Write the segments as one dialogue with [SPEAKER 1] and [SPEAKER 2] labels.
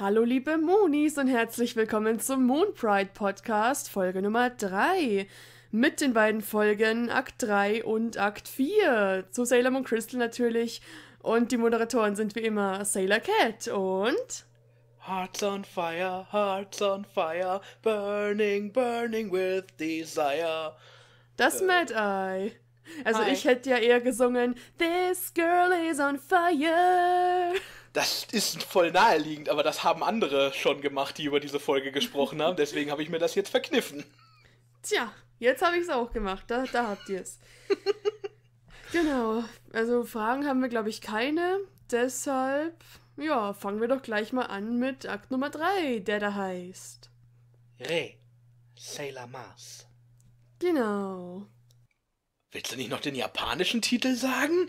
[SPEAKER 1] Hallo liebe Moonies und herzlich willkommen zum Moon Pride Podcast, Folge Nummer 3. Mit den beiden Folgen Akt 3 und Akt 4. Zu Sailor Moon Crystal natürlich. Und die Moderatoren sind wie immer Sailor Cat und.
[SPEAKER 2] Hearts on fire, hearts on fire, burning, burning with desire.
[SPEAKER 1] Das äh. Mad Eye. Also Hi. ich hätte ja eher gesungen, This girl is on fire
[SPEAKER 2] das ist voll naheliegend, aber das haben andere schon gemacht, die über diese Folge gesprochen haben. Deswegen habe ich mir das jetzt verkniffen.
[SPEAKER 1] Tja, jetzt habe ich es auch gemacht. Da, da habt ihr es. genau. Also Fragen haben wir, glaube ich, keine. Deshalb, ja, fangen wir doch gleich mal an mit Akt Nummer 3, der da heißt.
[SPEAKER 2] Re, Sailor Mars.
[SPEAKER 1] Genau.
[SPEAKER 2] Willst du nicht noch den japanischen Titel sagen?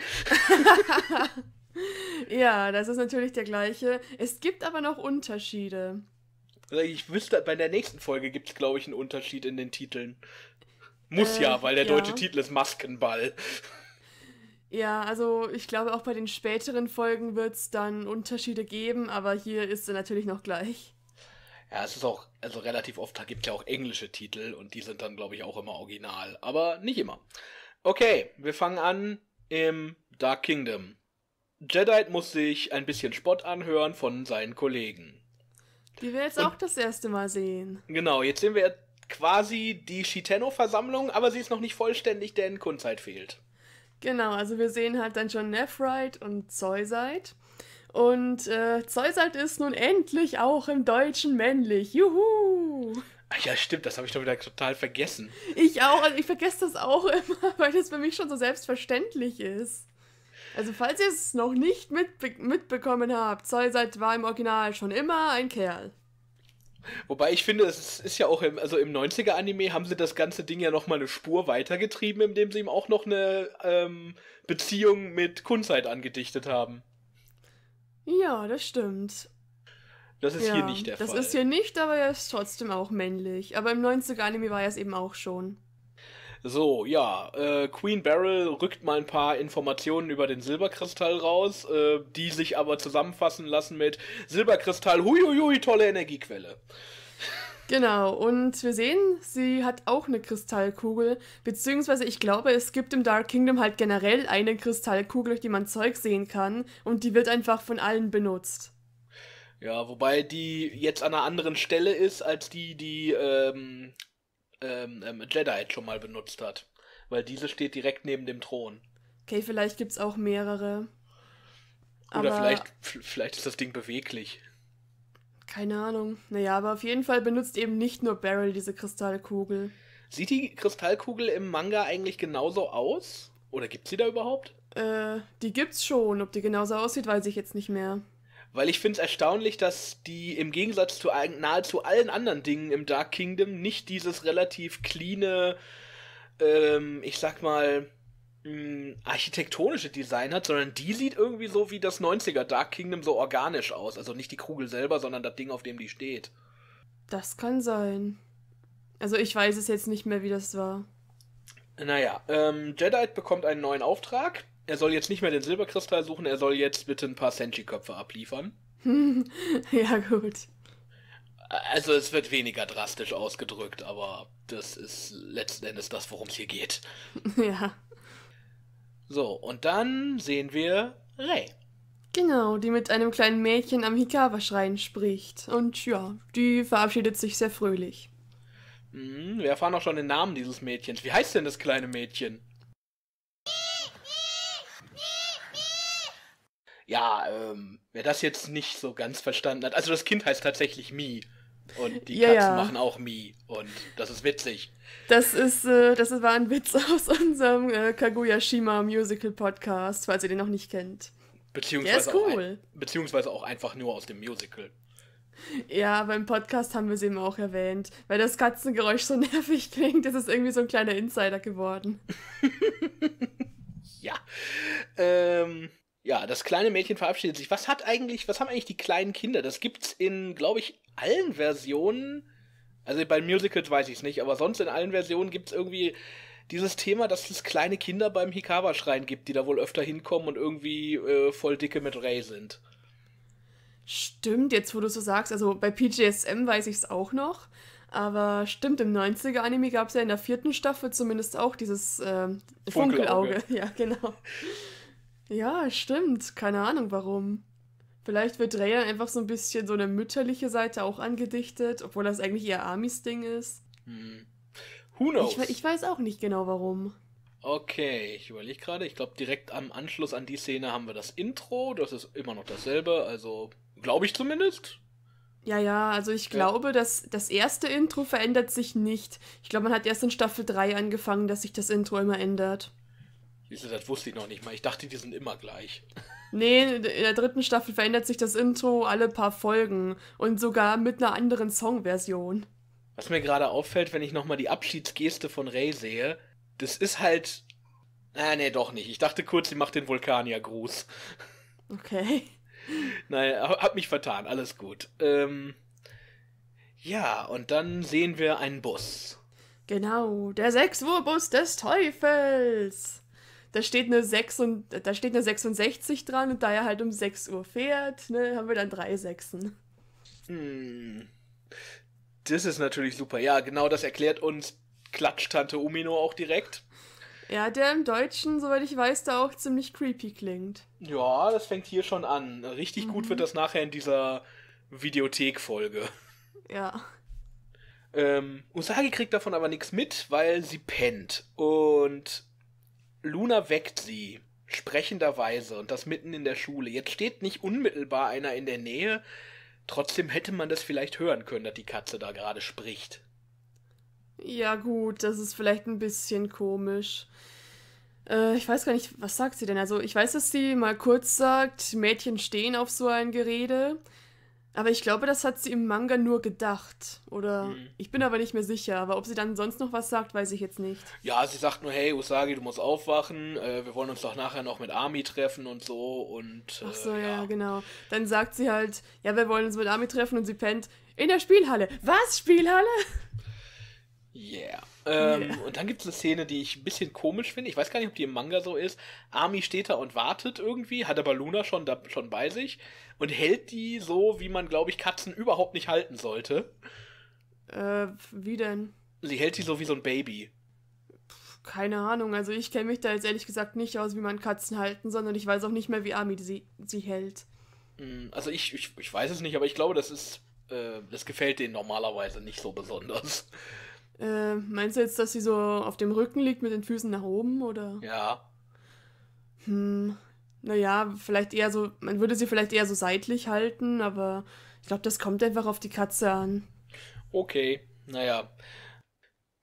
[SPEAKER 1] ja, das ist natürlich der gleiche. Es gibt aber noch Unterschiede.
[SPEAKER 2] Ich wüsste, bei der nächsten Folge gibt es, glaube ich, einen Unterschied in den Titeln. Muss äh, ja, weil der ja. deutsche Titel ist Maskenball.
[SPEAKER 1] Ja, also ich glaube, auch bei den späteren Folgen wird es dann Unterschiede geben, aber hier ist er natürlich noch gleich.
[SPEAKER 2] Ja, es ist auch, also relativ oft gibt es ja auch englische Titel und die sind dann, glaube ich, auch immer original, aber nicht immer. Okay, wir fangen an im Dark Kingdom. Jedi muss sich ein bisschen Spott anhören von seinen Kollegen.
[SPEAKER 1] Die wir jetzt Und, auch das erste Mal sehen.
[SPEAKER 2] Genau, jetzt sehen wir quasi die Shiteno-Versammlung, aber sie ist noch nicht vollständig, denn Kunzeit fehlt.
[SPEAKER 1] Genau, also wir sehen halt dann schon Nephrite und Zeusite. Und äh, Zeusite ist nun endlich auch im Deutschen männlich. Juhu!
[SPEAKER 2] Ach ja, stimmt, das habe ich doch wieder total vergessen.
[SPEAKER 1] Ich auch, also ich vergesse das auch immer, weil das für mich schon so selbstverständlich ist. Also falls ihr es noch nicht mitbe mitbekommen habt, Zollseit war im Original schon immer ein Kerl.
[SPEAKER 2] Wobei ich finde, es ist ja auch im, also im 90er-Anime haben sie das ganze Ding ja nochmal eine Spur weitergetrieben, indem sie ihm auch noch eine ähm, Beziehung mit Kunzheit angedichtet haben.
[SPEAKER 1] Ja, das stimmt.
[SPEAKER 2] Das ist ja, hier nicht der das Fall. Das ist hier
[SPEAKER 1] nicht, aber er ist trotzdem auch männlich. Aber im 90er-Anime war er es eben auch schon.
[SPEAKER 2] So, ja, äh, Queen Beryl rückt mal ein paar Informationen über den Silberkristall raus, äh, die sich aber zusammenfassen lassen mit Silberkristall, huiuiui, tolle Energiequelle.
[SPEAKER 1] Genau, und wir sehen, sie hat auch eine Kristallkugel, beziehungsweise ich glaube, es gibt im Dark Kingdom halt generell eine Kristallkugel, durch die man Zeug sehen kann, und die wird einfach von allen benutzt.
[SPEAKER 2] Ja, wobei die jetzt an einer anderen Stelle ist als die, die ähm, ähm, ähm, Jedi schon mal benutzt hat. Weil diese steht direkt neben dem Thron.
[SPEAKER 1] Okay, vielleicht gibt es auch mehrere.
[SPEAKER 2] Oder vielleicht, vielleicht ist das Ding beweglich.
[SPEAKER 1] Keine Ahnung. Naja, aber auf jeden Fall benutzt eben nicht nur Beryl diese Kristallkugel.
[SPEAKER 2] Sieht die Kristallkugel im Manga eigentlich genauso aus? Oder gibt sie da überhaupt? Äh, die gibt's
[SPEAKER 1] schon. Ob die genauso aussieht, weiß ich jetzt nicht mehr.
[SPEAKER 2] Weil ich finde es erstaunlich, dass die im Gegensatz zu nahezu allen anderen Dingen im Dark Kingdom nicht dieses relativ cleane, ähm, ich sag mal, mh, mm, architektonische Design hat, sondern die sieht irgendwie so wie das 90er Dark Kingdom so organisch aus. Also nicht die Kugel selber, sondern das Ding, auf dem die steht.
[SPEAKER 1] Das kann sein. Also ich weiß es jetzt nicht mehr, wie das war.
[SPEAKER 2] Naja, ähm, Jedi bekommt einen neuen Auftrag er soll jetzt nicht mehr den Silberkristall suchen, er soll jetzt bitte ein paar Senji-Köpfe abliefern.
[SPEAKER 1] ja, gut.
[SPEAKER 2] Also es wird weniger drastisch ausgedrückt, aber das ist letzten Endes das, worum es hier geht.
[SPEAKER 1] ja.
[SPEAKER 2] So, und dann sehen wir
[SPEAKER 1] Rei. Genau, die mit einem kleinen Mädchen am Hikawa-Schrein spricht. Und ja, die verabschiedet sich sehr fröhlich.
[SPEAKER 2] Mhm, wir erfahren auch schon den Namen dieses Mädchens. Wie heißt denn das kleine Mädchen? ja, ähm, wer das jetzt nicht so ganz verstanden hat, also das Kind heißt tatsächlich Mi. Und die ja, Katzen ja. machen auch Mi. Und das ist witzig. Das ist,
[SPEAKER 1] äh, das war ein Witz aus unserem äh, Kaguya Shima Musical Podcast, falls ihr den noch nicht kennt.
[SPEAKER 2] Beziehungsweise, cool. auch ein, beziehungsweise auch einfach nur aus dem Musical.
[SPEAKER 1] Ja, beim Podcast haben wir es eben auch erwähnt, weil das Katzengeräusch so nervig klingt, ist es irgendwie so ein kleiner Insider geworden.
[SPEAKER 2] ja. Ähm, ja, das kleine Mädchen verabschiedet sich. Was hat eigentlich, was haben eigentlich die kleinen Kinder? Das gibt's in, glaube ich, allen Versionen. Also bei Musicals weiß ich es nicht, aber sonst in allen Versionen gibt es irgendwie dieses Thema, dass es kleine Kinder beim Hikawa-Schrein gibt, die da wohl öfter hinkommen und irgendwie äh, voll dicke mit Ray sind.
[SPEAKER 1] Stimmt, jetzt wo du so sagst, also bei PGSM weiß ich es auch noch. Aber stimmt, im 90er-Anime gab es ja in der vierten Staffel zumindest auch dieses äh, Funkelauge. Funkelauge. Ja, genau. Ja, stimmt. Keine Ahnung warum. Vielleicht wird Raya einfach so ein bisschen so eine mütterliche Seite auch angedichtet, obwohl das eigentlich ihr Amis Ding ist. Hm. Who knows? Ich, ich weiß auch nicht genau warum.
[SPEAKER 2] Okay, ich überlege gerade. Ich glaube, direkt am Anschluss an die Szene haben wir das Intro. Das ist immer noch dasselbe. Also, glaube ich zumindest.
[SPEAKER 1] Ja, ja, also ich glaube, dass das erste Intro verändert sich nicht. Ich glaube, man hat erst in Staffel 3 angefangen, dass sich das Intro immer ändert.
[SPEAKER 2] Wieso, das wusste ich noch nicht mal. Ich dachte, die sind immer gleich.
[SPEAKER 1] Nee, in der dritten Staffel verändert sich das Intro alle paar Folgen und sogar mit einer anderen Songversion.
[SPEAKER 2] Was mir gerade auffällt, wenn ich nochmal die Abschiedsgeste von Ray sehe, das ist halt. Ah, nee, doch nicht. Ich dachte kurz, sie macht den Vulkanier-Gruß. Okay. Naja, hab mich vertan, alles gut. Ähm, ja, und dann sehen wir einen Bus.
[SPEAKER 1] Genau, der 6 Uhr Bus des Teufels da steht eine 6 und da steht eine 66 dran und da er halt um 6 Uhr fährt, ne, haben wir dann drei Sechsen.
[SPEAKER 2] Hm. Das ist natürlich super. Ja, genau das erklärt uns Klatschtante Umino auch direkt.
[SPEAKER 1] Ja, der im Deutschen, soweit ich weiß, da auch ziemlich creepy klingt.
[SPEAKER 2] Ja, das fängt hier schon an. Richtig mhm. gut wird das nachher in dieser Videothek-Folge. Ja. Ähm, Usagi kriegt davon aber nichts mit, weil sie pennt. Und Luna weckt sie, sprechenderweise, und das mitten in der Schule. Jetzt steht nicht unmittelbar einer in der Nähe, trotzdem hätte man das vielleicht hören können, dass die Katze da gerade spricht.
[SPEAKER 1] Ja gut, das ist vielleicht ein bisschen komisch. Äh, ich weiß gar nicht, was sagt sie denn? Also ich weiß, dass sie mal kurz sagt, Mädchen stehen auf so ein Gerede. Aber ich glaube, das hat sie im Manga nur gedacht. Oder mhm. ich bin aber nicht mehr sicher. Aber ob sie dann sonst noch was sagt, weiß ich jetzt nicht.
[SPEAKER 2] Ja, sie sagt nur, hey Usagi, du musst aufwachen. Äh, wir wollen uns doch nachher noch mit Ami treffen und so. Und, äh, Ach so,
[SPEAKER 1] ja. ja, genau. Dann sagt sie halt, ja, wir wollen uns mit Ami treffen und sie pennt in der Spielhalle. Was, Spielhalle?
[SPEAKER 2] Yeah. Ähm, yeah. Und dann gibt es eine Szene, die ich ein bisschen komisch finde. Ich weiß gar nicht, ob die im Manga so ist. Ami steht da und wartet irgendwie, hat aber Luna schon, da, schon bei sich und hält die so, wie man, glaube ich, Katzen überhaupt nicht halten sollte. Äh, wie denn? Sie hält sie so wie so ein Baby. keine
[SPEAKER 1] Ahnung, also ich kenne mich da jetzt ehrlich gesagt nicht aus, wie man Katzen halten, sondern ich weiß auch nicht mehr, wie Ami sie, sie hält.
[SPEAKER 2] Mm, also ich, ich, ich weiß es nicht, aber ich glaube, das ist, äh, das gefällt denen normalerweise nicht so besonders.
[SPEAKER 1] Äh, meinst du jetzt, dass sie so auf dem Rücken liegt mit den Füßen nach oben, oder? Ja. Hm, naja, vielleicht eher so, man würde sie vielleicht eher so seitlich halten, aber ich glaube, das kommt einfach auf die Katze an.
[SPEAKER 2] Okay, naja.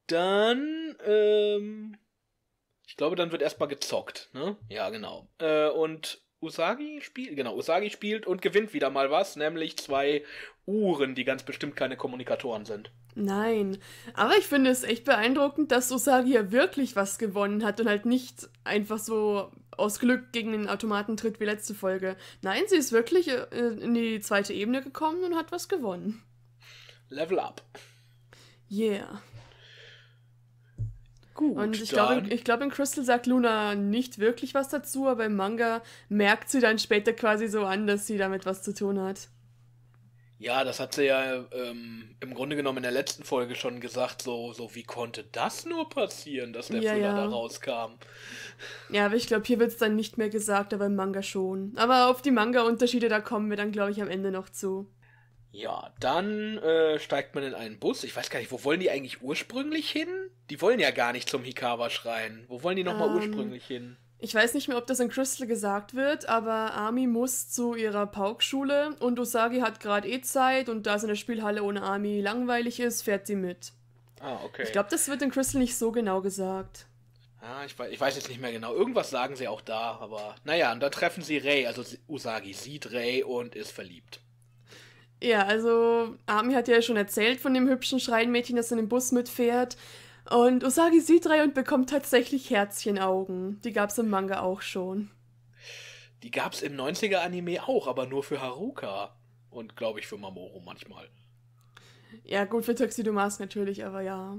[SPEAKER 2] Dann, ähm, ich glaube, dann wird erstmal gezockt, ne? Ja, genau. Äh, und Usagi spielt, genau, Usagi spielt und gewinnt wieder mal was, nämlich zwei Uhren, die ganz bestimmt keine Kommunikatoren sind.
[SPEAKER 1] Nein, aber ich finde es echt beeindruckend, dass Usagi ja wirklich was gewonnen hat und halt nicht einfach so aus Glück gegen den Automaten tritt wie letzte Folge. Nein, sie ist wirklich äh, in die zweite Ebene gekommen und hat was gewonnen. Level up. Yeah. Gut, und ich glaube, ich glaub, in Crystal sagt Luna nicht wirklich was dazu, aber im Manga merkt sie dann später quasi so an, dass sie damit was zu tun hat.
[SPEAKER 2] Ja, das hat sie ja ähm, im Grunde genommen in der letzten Folge schon gesagt, so, so wie konnte das nur passieren, dass der ja, Füller ja. da rauskam.
[SPEAKER 1] Ja, aber ich glaube, hier wird es dann nicht mehr gesagt, aber im Manga schon. Aber auf die Manga-Unterschiede, da kommen wir dann, glaube ich, am Ende noch zu.
[SPEAKER 2] Ja, dann äh, steigt man in einen Bus. Ich weiß gar nicht, wo wollen die eigentlich ursprünglich hin? Die wollen ja gar nicht zum Hikawa-Schrein. Wo wollen die nochmal ähm, ursprünglich hin?
[SPEAKER 1] Ich weiß nicht mehr, ob das in Crystal gesagt wird, aber Ami muss zu ihrer Pauk-Schule und Usagi hat gerade eh Zeit und da es in der Spielhalle ohne Ami langweilig ist, fährt sie mit.
[SPEAKER 2] Ah, okay. Ich glaube,
[SPEAKER 1] das wird in Crystal nicht so genau gesagt.
[SPEAKER 2] Ah, ich, weiß, ich weiß jetzt nicht mehr genau. Irgendwas sagen sie auch da, aber naja, und da treffen sie Ray, also Usagi sieht Ray und ist verliebt.
[SPEAKER 1] Ja, also Ami hat ja schon erzählt von dem hübschen Schreinmädchen, das in den Bus mitfährt. Und Usagi sieht drei und bekommt tatsächlich Herzchenaugen. Die gab es im Manga auch schon.
[SPEAKER 2] Die gab es im 90er-Anime auch, aber nur für Haruka. Und glaube ich für Mamoru manchmal.
[SPEAKER 1] Ja, gut, für Tuxedo Mask natürlich, aber ja.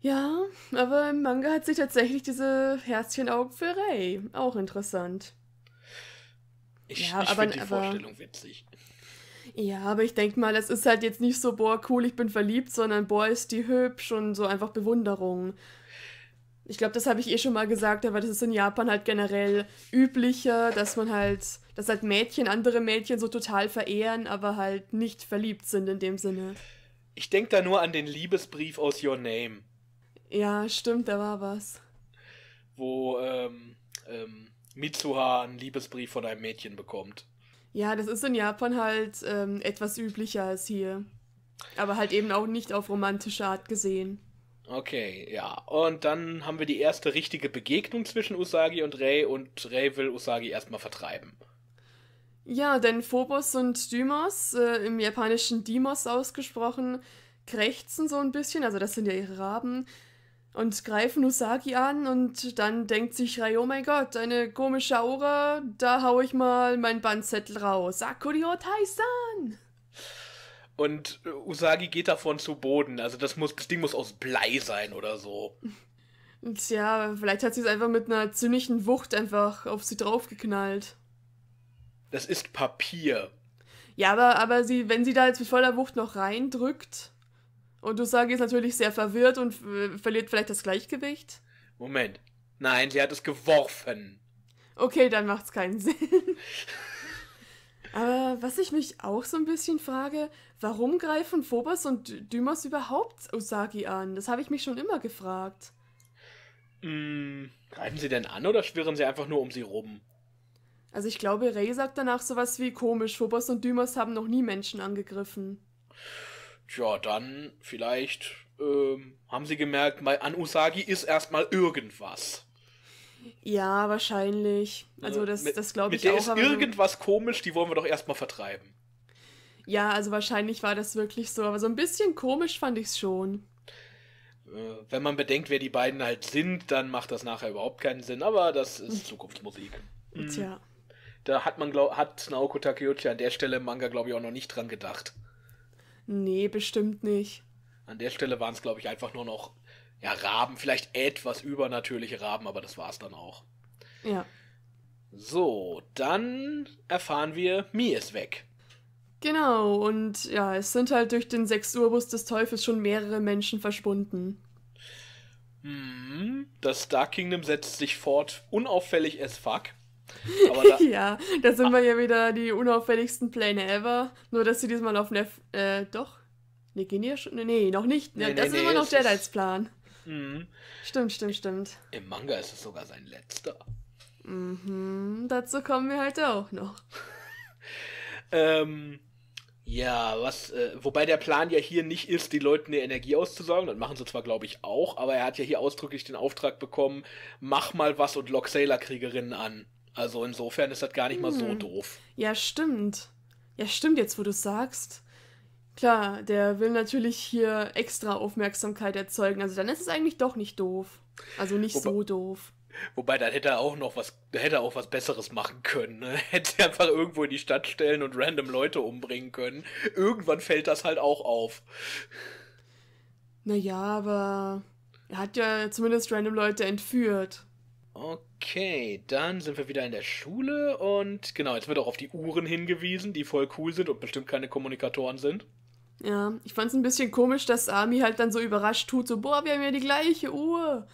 [SPEAKER 1] Ja, aber im Manga hat sie tatsächlich diese Herzchenaugen für Rei. Auch interessant.
[SPEAKER 2] Ich, ja, ich finde die aber, Vorstellung witzig.
[SPEAKER 1] Ja, aber ich denke mal, es ist halt jetzt nicht so, boah, cool, ich bin verliebt, sondern boah, ist die hübsch und so einfach Bewunderung. Ich glaube, das habe ich eh schon mal gesagt, aber das ist in Japan halt generell üblicher, dass man halt, dass halt Mädchen andere Mädchen so total verehren, aber halt nicht verliebt sind in dem
[SPEAKER 2] Sinne. Ich denke da nur an den Liebesbrief aus Your Name.
[SPEAKER 1] Ja, stimmt, da war was.
[SPEAKER 2] Wo ähm, ähm, Mitsuha einen Liebesbrief von einem Mädchen bekommt.
[SPEAKER 1] Ja, das ist in Japan halt ähm, etwas üblicher als hier. Aber halt eben auch nicht auf romantische Art gesehen.
[SPEAKER 2] Okay, ja. Und dann haben wir die erste richtige Begegnung zwischen Usagi und Rei und Rei will Usagi erstmal vertreiben.
[SPEAKER 1] Ja, denn Phobos und Dymos, äh, im japanischen Dimos ausgesprochen, krächzen so ein bisschen, also das sind ja ihre Raben, und greifen Usagi an und dann denkt sich Rai, oh mein Gott, eine komische Aura, da hau ich mal meinen Bandzettel raus. Sakurio Taisan!
[SPEAKER 2] Und Usagi geht davon zu Boden, also das, muss, das Ding muss aus Blei sein oder so.
[SPEAKER 1] Tja, vielleicht hat sie es einfach mit einer ziemlichen Wucht einfach auf sie draufgeknallt.
[SPEAKER 2] Das ist Papier.
[SPEAKER 1] Ja, aber, aber sie, wenn sie da jetzt mit voller Wucht noch reindrückt, und Usagi ist natürlich sehr verwirrt und äh, verliert vielleicht das Gleichgewicht.
[SPEAKER 2] Moment. Nein, sie hat es geworfen.
[SPEAKER 1] Okay, dann macht's keinen Sinn. Aber was ich mich auch so ein bisschen frage, warum greifen Phobos und Dymos überhaupt Usagi an? Das habe ich mich schon immer gefragt.
[SPEAKER 2] Mm, greifen sie denn an oder schwirren sie einfach nur um sie rum?
[SPEAKER 1] Also ich glaube, Ray sagt danach sowas wie komisch, Phobos und Dymos haben noch nie Menschen angegriffen.
[SPEAKER 2] Tja, dann vielleicht ähm, haben sie gemerkt, mal an Usagi ist erstmal irgendwas.
[SPEAKER 1] Ja, wahrscheinlich. Also das, das glaube ich mit der auch. Ist irgendwas
[SPEAKER 2] so komisch, die wollen wir doch erstmal vertreiben.
[SPEAKER 1] Ja, also wahrscheinlich war das wirklich so, aber so ein bisschen komisch fand ich es schon.
[SPEAKER 2] Äh, wenn man bedenkt, wer die beiden halt sind, dann macht das nachher überhaupt keinen Sinn, aber das ist mhm. Zukunftsmusik. Tja. Mhm. Da hat man, glaub, hat Naoko Takeuchi an der Stelle im Manga, glaube ich, auch noch nicht dran gedacht.
[SPEAKER 1] Nee, bestimmt nicht.
[SPEAKER 2] An der Stelle waren es, glaube ich, einfach nur noch ja, Raben, vielleicht etwas übernatürliche Raben, aber das war es dann auch. Ja. So, dann erfahren wir, Mi ist weg.
[SPEAKER 1] Genau, und ja, es sind halt durch den sechs uhr bus des Teufels schon mehrere Menschen verschwunden.
[SPEAKER 2] Hm, Das Dark Kingdom setzt sich fort, unauffällig as fuck.
[SPEAKER 1] Da ja, da sind ah. wir ja wieder die unauffälligsten Pläne ever. Nur, dass sie diesmal auf Nef. Äh, doch? Ne, gehen ja schon. Nee, noch nicht. Nee, ja, nee, das nee, ist immer noch Jedis Plan. Mhm. Stimmt, stimmt,
[SPEAKER 2] stimmt. Im Manga ist es sogar sein letzter.
[SPEAKER 1] Mhm, dazu kommen wir halt auch noch.
[SPEAKER 2] ähm. Ja, was, äh, wobei der Plan ja hier nicht ist, die Leuten eine Energie auszusaugen. Das machen sie zwar, glaube ich, auch, aber er hat ja hier ausdrücklich den Auftrag bekommen, mach mal was und lock Sailor-Kriegerinnen an. Also insofern ist das gar nicht mal so hm. doof.
[SPEAKER 1] Ja, stimmt. Ja, stimmt jetzt, wo du es sagst. Klar, der will natürlich hier extra Aufmerksamkeit erzeugen. Also dann ist es eigentlich doch nicht doof. Also nicht Wobei, so doof.
[SPEAKER 2] Wobei, dann hätte er auch noch was, hätte er auch was Besseres machen können. Ne? Hätte er einfach irgendwo in die Stadt stellen und random Leute umbringen können. Irgendwann fällt das halt auch auf.
[SPEAKER 1] Naja, aber er hat ja zumindest random Leute entführt.
[SPEAKER 2] Okay, dann sind wir wieder in der Schule und genau, jetzt wird auch auf die Uhren hingewiesen, die voll cool sind und bestimmt keine Kommunikatoren sind.
[SPEAKER 1] Ja, ich fand's ein bisschen komisch, dass Ami halt dann so überrascht tut, so, boah, wir haben ja die gleiche Uhr.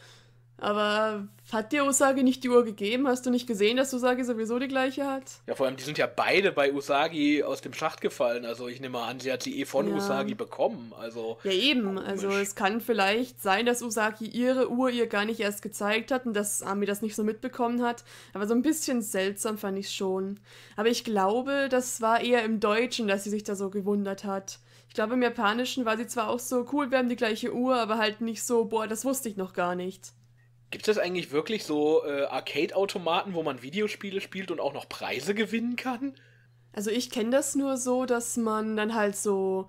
[SPEAKER 1] Aber hat dir Usagi nicht die Uhr gegeben? Hast du nicht gesehen, dass Usagi sowieso die gleiche hat?
[SPEAKER 2] Ja, vor allem, die sind ja beide bei Usagi aus dem Schacht gefallen. Also ich nehme an, sie hat sie eh von ja. Usagi bekommen. Also,
[SPEAKER 1] ja, eben. Also, komisch. Also es kann vielleicht sein, dass Usagi ihre Uhr ihr gar nicht erst gezeigt hat und dass Ami das nicht so mitbekommen hat. Aber so ein bisschen seltsam fand ich schon. Aber ich glaube, das war eher im Deutschen, dass sie sich da so gewundert hat. Ich glaube, im Japanischen war sie zwar auch so, cool, wir haben die gleiche Uhr, aber halt nicht so, boah, das wusste ich noch gar nicht.
[SPEAKER 2] Gibt es eigentlich wirklich so äh, Arcade-Automaten, wo man Videospiele spielt und auch noch Preise gewinnen kann?
[SPEAKER 1] Also ich kenne das nur so, dass man dann halt so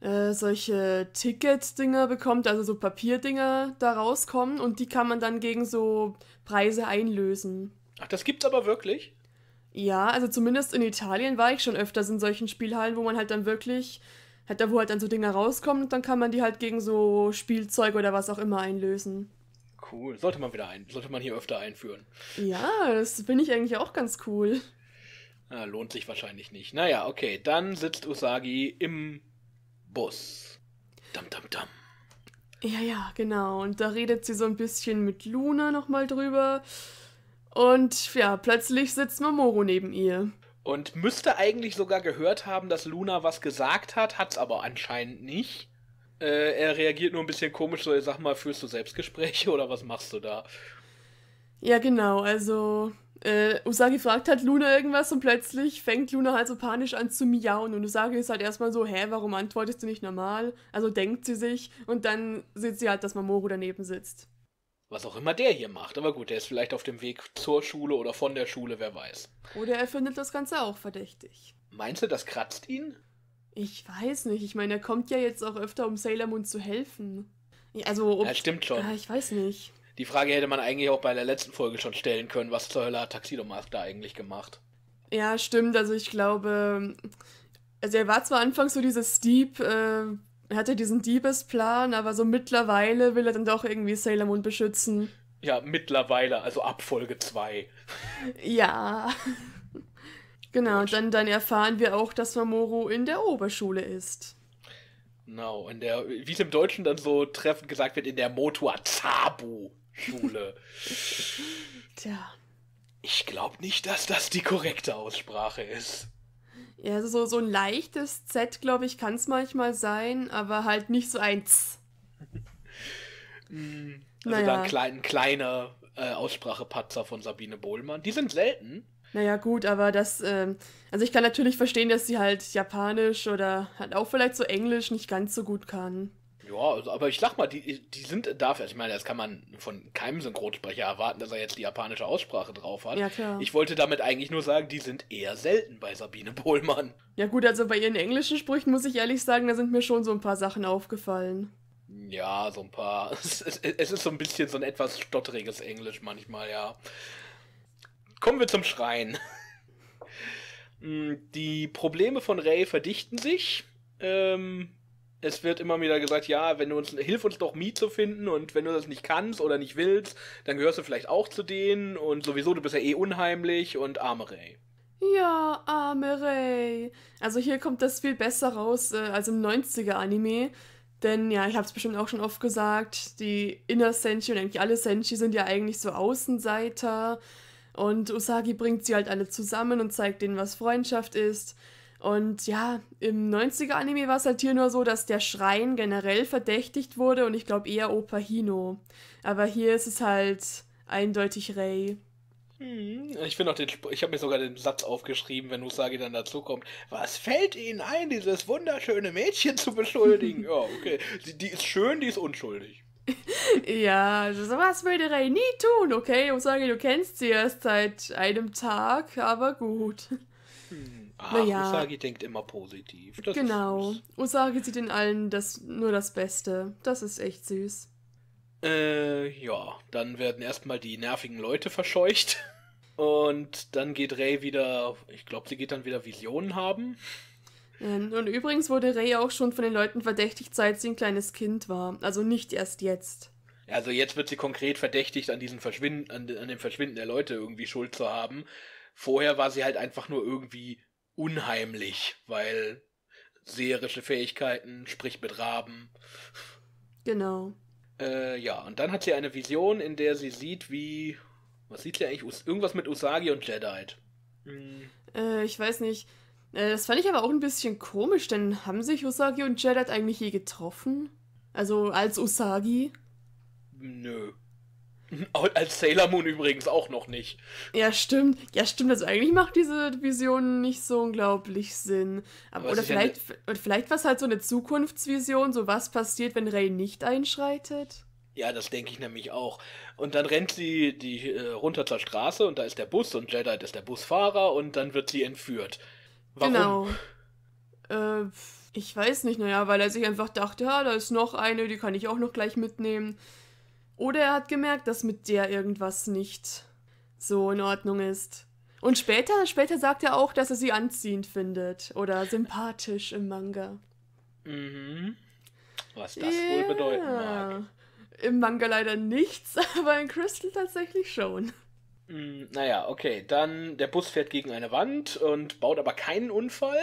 [SPEAKER 1] äh, solche Ticket-Dinger bekommt, also so Papierdinger da rauskommen und die kann man dann gegen so Preise einlösen.
[SPEAKER 2] Ach, das gibt's aber wirklich?
[SPEAKER 1] Ja, also zumindest in Italien war ich schon öfters in solchen Spielhallen, wo man halt dann wirklich, halt da wo halt dann so Dinger rauskommen und dann kann man die halt gegen so Spielzeug oder was auch immer einlösen.
[SPEAKER 2] Cool. Sollte man wieder ein, sollte man hier öfter einführen.
[SPEAKER 1] Ja, das finde ich eigentlich auch ganz cool.
[SPEAKER 2] Na, lohnt sich wahrscheinlich nicht. Naja, okay. Dann sitzt Usagi im Bus. Dam, dam,
[SPEAKER 1] dam. Ja, ja, genau. Und da redet sie so ein bisschen mit Luna nochmal drüber. Und ja, plötzlich sitzt Mamoru neben ihr.
[SPEAKER 2] Und müsste eigentlich sogar gehört haben, dass Luna was gesagt hat, hat's aber anscheinend nicht. Äh, er reagiert nur ein bisschen komisch, so sag mal, führst du Selbstgespräche oder was machst du da?
[SPEAKER 1] Ja, genau, also äh, Usagi fragt halt Luna irgendwas und plötzlich fängt Luna halt so panisch an zu miauen und Usagi ist halt erstmal so, hä, warum antwortest du nicht normal? Also denkt sie sich und dann sieht sie halt, dass Mamoru daneben sitzt.
[SPEAKER 2] Was auch immer der hier macht, aber gut, der ist vielleicht auf dem Weg zur Schule oder von der Schule, wer weiß.
[SPEAKER 1] Oder er findet das Ganze auch verdächtig.
[SPEAKER 2] Meinst du, das kratzt
[SPEAKER 1] ihn? Ich weiß nicht. Ich meine, er kommt ja jetzt auch öfter, um Sailor Moon zu helfen. Also, ob, ja,
[SPEAKER 2] stimmt schon. Ja, ah, ich
[SPEAKER 1] weiß nicht.
[SPEAKER 2] Die Frage hätte man eigentlich auch bei der letzten Folge schon stellen können. Was zur Hölle hat Taxido Mask da eigentlich gemacht?
[SPEAKER 1] Ja, stimmt. Also, ich glaube, also er war zwar anfangs so dieses Dieb, äh, er hatte diesen Diebesplan, aber so mittlerweile will er dann doch irgendwie Sailor Moon beschützen.
[SPEAKER 2] Ja, mittlerweile, also ab Folge 2.
[SPEAKER 1] ja. Genau, und dann, dann erfahren wir auch, dass Mamoru in der Oberschule ist.
[SPEAKER 2] Genau, in der, wie es im Deutschen dann so treffend gesagt wird, in der motuazabu schule
[SPEAKER 1] Tja.
[SPEAKER 2] Ich glaube nicht, dass das die korrekte Aussprache ist.
[SPEAKER 1] Ja, so, so ein leichtes Z, glaube ich, kann es manchmal sein, aber halt nicht so ein Z.
[SPEAKER 2] Mm, also naja. da ein, klein, kleiner äh, Aussprachepatzer von Sabine Bohlmann. Die sind selten.
[SPEAKER 1] Naja, gut, aber das, ähm, also ich kann natürlich verstehen, dass sie halt Japanisch oder halt auch vielleicht so Englisch nicht ganz so gut kann.
[SPEAKER 2] Ja, also, aber ich sag mal, die, die sind dafür, also ich meine, das kann man von keinem Synchronsprecher erwarten, dass er jetzt die japanische Aussprache drauf hat. Ja, klar. Ich wollte damit eigentlich nur sagen, die sind eher selten bei Sabine Pohlmann.
[SPEAKER 1] Ja, gut, also bei ihren englischen Sprüchen muss ich ehrlich sagen, da sind mir schon so ein paar Sachen aufgefallen.
[SPEAKER 2] Ja, so ein paar. Es, ist so ein bisschen so ein etwas stotteriges Englisch manchmal, ja. Kommen wir zum Schreien. Mm, die Probleme von Ray verdichten sich. Ähm, es wird immer wieder gesagt, ja, wenn du uns, hilf uns doch Mii zu finden und wenn du das nicht kannst oder nicht willst, dann gehörst du vielleicht auch zu denen und sowieso, du bist ja eh unheimlich und arme Ray.
[SPEAKER 1] Ja, arme Ray. Also hier kommt das viel besser raus äh, als im 90er-Anime. Denn ja, ich habe es bestimmt auch schon oft gesagt, die Inner Senshi und eigentlich alle Senshi sind ja eigentlich so Außenseiter und Usagi bringt sie halt alle zusammen und zeigt denen, was Freundschaft ist. Und ja, im 90er-Anime war es halt hier nur so, dass der Schrein generell verdächtigt wurde und ich glaube eher Opa Hino. Aber hier ist es halt eindeutig Rei. Hm,
[SPEAKER 2] ich finde auch den, ich habe mir sogar den Satz aufgeschrieben, wenn Usagi dann dazukommt. Was fällt Ihnen ein, dieses wunderschöne Mädchen zu beschuldigen? ja, okay. Die, die ist schön, die ist unschuldig.
[SPEAKER 1] ja, sowas also würde Ray nie tun, okay? Und sagen, du kennst sie erst seit einem Tag, aber gut. Hm. Ach, naja. Usagi denkt
[SPEAKER 2] immer positiv. Das genau.
[SPEAKER 1] Usagi sieht in allen das, nur das Beste. Das ist echt süß.
[SPEAKER 2] Äh, ja, dann werden erstmal die nervigen Leute verscheucht. Und dann geht Ray wieder, ich glaube, sie geht dann wieder Visionen haben.
[SPEAKER 1] Ähm, und übrigens wurde Ray auch schon von den Leuten verdächtigt, seit sie ein kleines Kind war. Also nicht erst jetzt.
[SPEAKER 2] Also jetzt wird sie konkret verdächtigt, an diesem Verschwinden, an, an dem Verschwinden der Leute irgendwie Schuld zu haben. Vorher war sie halt einfach nur irgendwie unheimlich, weil seherische Fähigkeiten, sprich mit Raben. Genau. Äh, ja, und dann hat sie eine Vision, in der sie sieht, wie. Was sieht sie eigentlich? Irgendwas mit Usagi und Jedi. Hm.
[SPEAKER 1] Äh, ich weiß nicht. Äh, das fand ich aber auch ein bisschen komisch, denn haben sich Usagi und Jared eigentlich je getroffen? Also als Usagi?
[SPEAKER 2] Nö. Als Sailor Moon übrigens auch noch nicht.
[SPEAKER 1] Ja, stimmt. Ja, stimmt. Also eigentlich macht diese Vision nicht so unglaublich Sinn. Aber, oder vielleicht, ja vielleicht ne- war es halt so eine Zukunftsvision, so was passiert, wenn Ray nicht einschreitet.
[SPEAKER 2] Ja, das denke ich nämlich auch. Und dann rennt sie die äh, runter zur Straße und da ist der Bus und Jedi ist der Busfahrer und dann wird sie entführt. Warum? Genau.
[SPEAKER 1] Äh, ich weiß nicht, naja, weil er sich einfach dachte, ja, da ist noch eine, die kann ich auch noch gleich mitnehmen. Oder er hat gemerkt, dass mit der irgendwas nicht so in Ordnung ist. Und später, später sagt er auch, dass er sie anziehend findet oder sympathisch im Manga.
[SPEAKER 2] Mhm. Was das yeah. wohl bedeuten mag.
[SPEAKER 1] Im Manga leider nichts, aber in Crystal tatsächlich schon.
[SPEAKER 2] Hm, naja, okay. Dann der Bus fährt gegen eine Wand und baut aber keinen Unfall.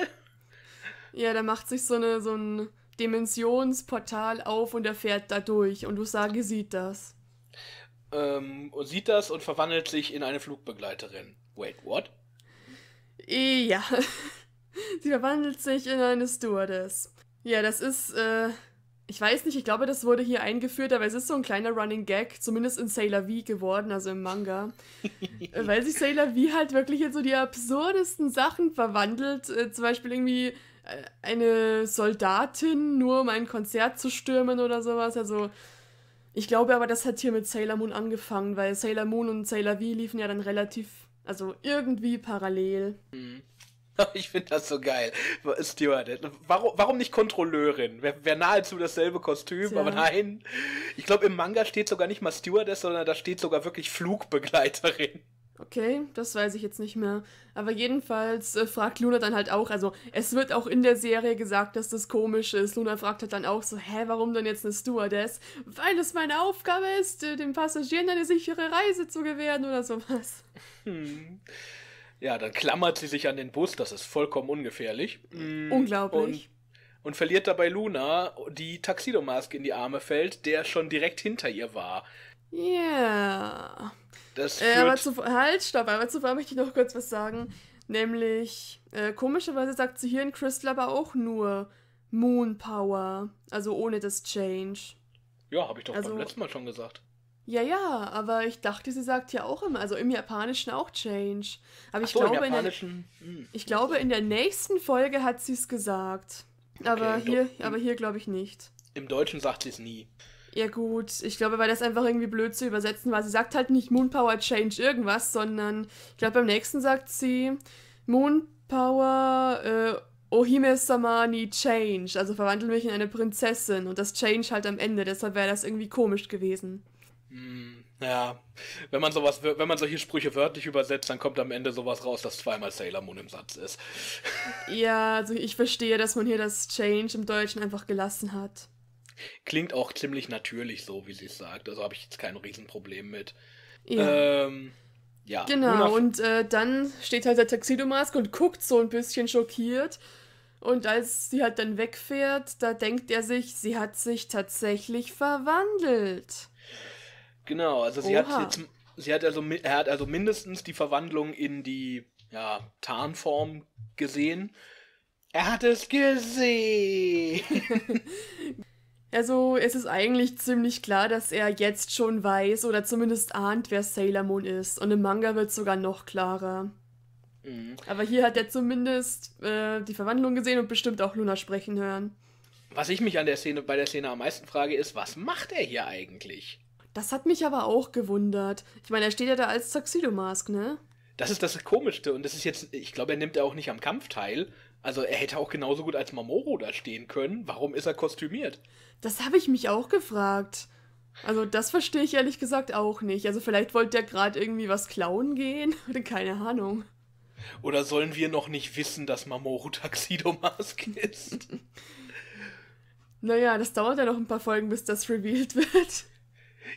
[SPEAKER 1] Ja, da macht sich so, eine, so ein Dimensionsportal auf und er fährt da durch. Und Usagi sieht das.
[SPEAKER 2] Ähm, und sieht das und verwandelt sich in eine Flugbegleiterin. Wait, what?
[SPEAKER 1] Ja. Sie verwandelt sich in eine Stewardess. Ja, das ist äh, ich weiß nicht, ich glaube, das wurde hier eingeführt, aber es ist so ein kleiner Running Gag, zumindest in Sailor V geworden, also im Manga. Äh, weil sich Sailor V halt wirklich in so die absurdesten Sachen verwandelt. Äh, zum Beispiel irgendwie äh, eine Soldatin, nur um ein Konzert zu stürmen oder sowas. Also, ich glaube aber, das hat hier mit Sailor Moon angefangen, weil Sailor Moon und Sailor V liefen ja dann relativ, also irgendwie parallel.
[SPEAKER 2] Mhm. ich finde das so geil. Stewardess. Ne? Warum, warum nicht Kontrolleurin? Wäre wär nahezu dasselbe Kostüm, ja. aber nein. Ich glaube, im Manga steht sogar nicht mal Stewardess, sondern da steht sogar wirklich Flugbegleiterin.
[SPEAKER 1] Okay, das weiß ich jetzt nicht mehr. Aber jedenfalls äh, fragt Luna dann halt auch, also es wird auch in der Serie gesagt, dass das komisch ist. Luna fragt halt dann auch so, hä, warum denn jetzt eine Stewardess? Weil es meine Aufgabe ist, äh, den Passagieren eine sichere Reise zu gewähren oder sowas.
[SPEAKER 2] Hm. Ja, dann klammert sie sich an den Bus, das ist vollkommen ungefährlich. Mhm. Unglaublich. Und, und verliert dabei Luna, die Taxidomask in die Arme fällt, der schon direkt hinter ihr war.
[SPEAKER 1] Ja.
[SPEAKER 2] Yeah. äh, aber zu,
[SPEAKER 1] halt, stopp, aber zuvor möchte ich noch kurz was sagen. Nämlich, äh, komischerweise sagt sie hier in Crystal aber auch nur Moon Power, also ohne das Change.
[SPEAKER 2] Ja, habe ich doch also, beim letzten Mal schon gesagt.
[SPEAKER 1] Ja, ja, aber ich dachte, sie sagt ja auch immer, also im Japanischen auch Change. Aber ich, so, glaube, in der, hm. ich glaube, in der nächsten Folge hat sie es gesagt. Aber okay, hier, hm. aber hier glaube ich nicht.
[SPEAKER 2] Im Deutschen sagt sie es nie.
[SPEAKER 1] Ja gut, ich glaube, weil das einfach irgendwie blöd zu übersetzen war. Sie sagt halt nicht Moonpower Change irgendwas, sondern ich glaube, beim nächsten sagt sie Moonpower äh, ohime Samani Change, also verwandle mich in eine Prinzessin und das Change halt am Ende, deshalb wäre das irgendwie komisch gewesen.
[SPEAKER 2] Hm, ja, wenn man sowas, wenn man solche Sprüche wörtlich übersetzt, dann kommt am Ende sowas raus, dass zweimal Sailor Moon im Satz ist.
[SPEAKER 1] Ja, also ich verstehe, dass man hier das Change im Deutschen einfach gelassen hat.
[SPEAKER 2] Klingt auch ziemlich natürlich so, wie sie es sagt. Also habe ich jetzt kein Riesenproblem mit. Ja. Ähm, ja. Genau, und
[SPEAKER 1] äh, dann steht halt der Taxidomask und guckt so ein bisschen schockiert. Und als sie halt dann wegfährt, da denkt er sich, sie hat sich tatsächlich verwandelt.
[SPEAKER 2] Genau, also sie Oha. hat jetzt, sie hat also, er hat also mindestens die Verwandlung in die ja, Tarnform gesehen. Er hat es gesehen.
[SPEAKER 1] also es ist eigentlich ziemlich klar, dass er jetzt schon weiß oder zumindest ahnt, wer Sailor Moon ist. Und im Manga wird es sogar noch klarer. Mhm. Aber hier hat er zumindest äh, die Verwandlung gesehen und bestimmt auch Luna sprechen hören.
[SPEAKER 2] Was ich mich an der Szene, bei der Szene am meisten frage, ist, was macht er hier eigentlich?
[SPEAKER 1] Das hat mich aber auch gewundert. Ich meine, er steht ja da als Tuxedo Mask, ne?
[SPEAKER 2] Das ist das Komischste und das ist jetzt, ich glaube, er nimmt ja auch nicht am Kampf teil. Also er hätte auch genauso gut als Mamoru da stehen können. Warum ist er kostümiert?
[SPEAKER 1] Das habe ich mich auch gefragt. Also das verstehe ich ehrlich gesagt auch nicht. Also vielleicht wollte er gerade irgendwie was klauen gehen oder keine Ahnung.
[SPEAKER 2] Oder sollen wir noch nicht wissen, dass Mamoru Taxidomask ist?
[SPEAKER 1] naja, das dauert ja noch ein paar Folgen, bis das revealed wird.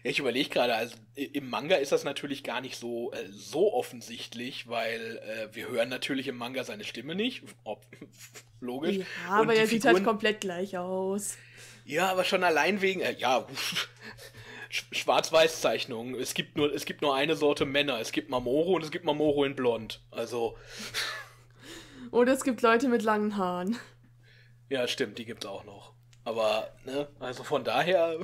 [SPEAKER 2] Ja, ich überlege gerade, also im Manga ist das natürlich gar nicht so, äh, so offensichtlich, weil äh, wir hören natürlich im Manga seine Stimme nicht. Ob, logisch. Ja, aber er sieht halt
[SPEAKER 1] komplett gleich aus.
[SPEAKER 2] Ja, aber schon allein wegen, äh, ja, Schwarz-Weiß-Zeichnungen. Es gibt nur, es gibt nur eine Sorte Männer. Es gibt Mamoro und es gibt Mamoro in Blond. Also.
[SPEAKER 1] Oder es gibt Leute mit langen Haaren.
[SPEAKER 2] Ja, stimmt, die gibt's auch noch. Aber, ne, also von daher.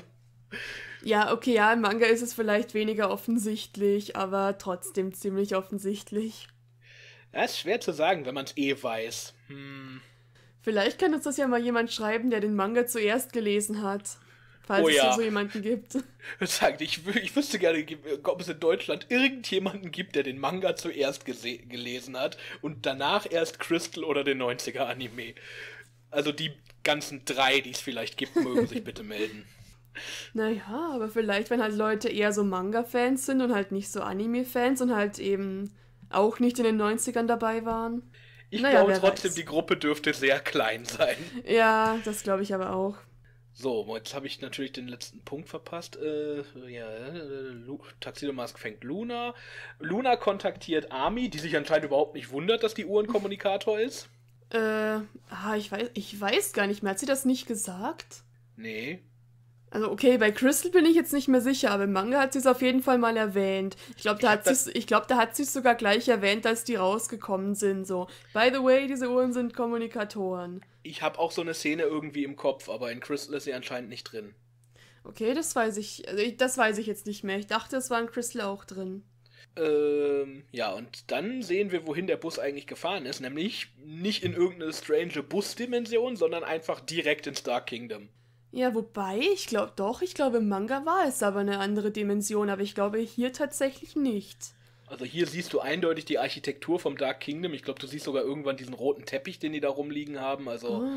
[SPEAKER 1] Ja, okay, ja, im Manga ist es vielleicht weniger offensichtlich, aber trotzdem ziemlich offensichtlich.
[SPEAKER 2] Das ist schwer zu sagen, wenn man es eh weiß. Hm.
[SPEAKER 1] Vielleicht kann uns das ja mal jemand schreiben, der den Manga zuerst gelesen hat. Falls oh, es ja. so jemanden gibt.
[SPEAKER 2] Sagt, ich, ich wüsste gerne, ob es in Deutschland irgendjemanden gibt, der den Manga zuerst gelesen hat und danach erst Crystal oder den 90er-Anime. Also die ganzen drei, die es vielleicht gibt, mögen sich bitte melden.
[SPEAKER 1] Naja, aber vielleicht, wenn halt Leute eher so Manga-Fans sind und halt nicht so Anime-Fans und halt eben auch nicht in den 90ern dabei waren.
[SPEAKER 2] Ich naja, glaube trotzdem, weiß. die Gruppe dürfte sehr klein sein.
[SPEAKER 1] Ja, das glaube ich aber auch.
[SPEAKER 2] So, jetzt habe ich natürlich den letzten Punkt verpasst. Äh, ja, äh, Tuxedo Mask fängt Luna. Luna kontaktiert Ami, die sich anscheinend überhaupt nicht wundert, dass die Uhrenkommunikator ist.
[SPEAKER 1] Äh, ah, ich weiß, ich weiß gar nicht mehr. Hat sie das nicht gesagt? Nee. Also okay, bei Crystal bin ich jetzt nicht mehr sicher, aber im Manga hat sie es auf jeden Fall mal erwähnt. Ich glaube, da, glaub, da hat sie es sogar gleich erwähnt, als die rausgekommen sind. So, by the way, diese Uhren sind Kommunikatoren.
[SPEAKER 2] Ich habe auch so eine Szene irgendwie im Kopf, aber in Crystal ist sie anscheinend nicht drin. Okay, das
[SPEAKER 1] weiß ich, also ich, das weiß ich jetzt nicht mehr. Ich dachte, es war in Crystal auch drin.
[SPEAKER 2] Ähm, ja, und dann sehen wir, wohin der Bus eigentlich gefahren ist, nämlich nicht in irgendeine strange Busdimension, sondern einfach direkt ins Dark Kingdom.
[SPEAKER 1] Ja, wobei, ich glaube doch, ich glaube im Manga war es aber eine andere Dimension, aber ich glaube hier tatsächlich nicht.
[SPEAKER 2] Also hier siehst du eindeutig die Architektur vom Dark Kingdom. Ich glaube, du siehst sogar irgendwann diesen roten Teppich, den die da rumliegen haben. Also. Oh.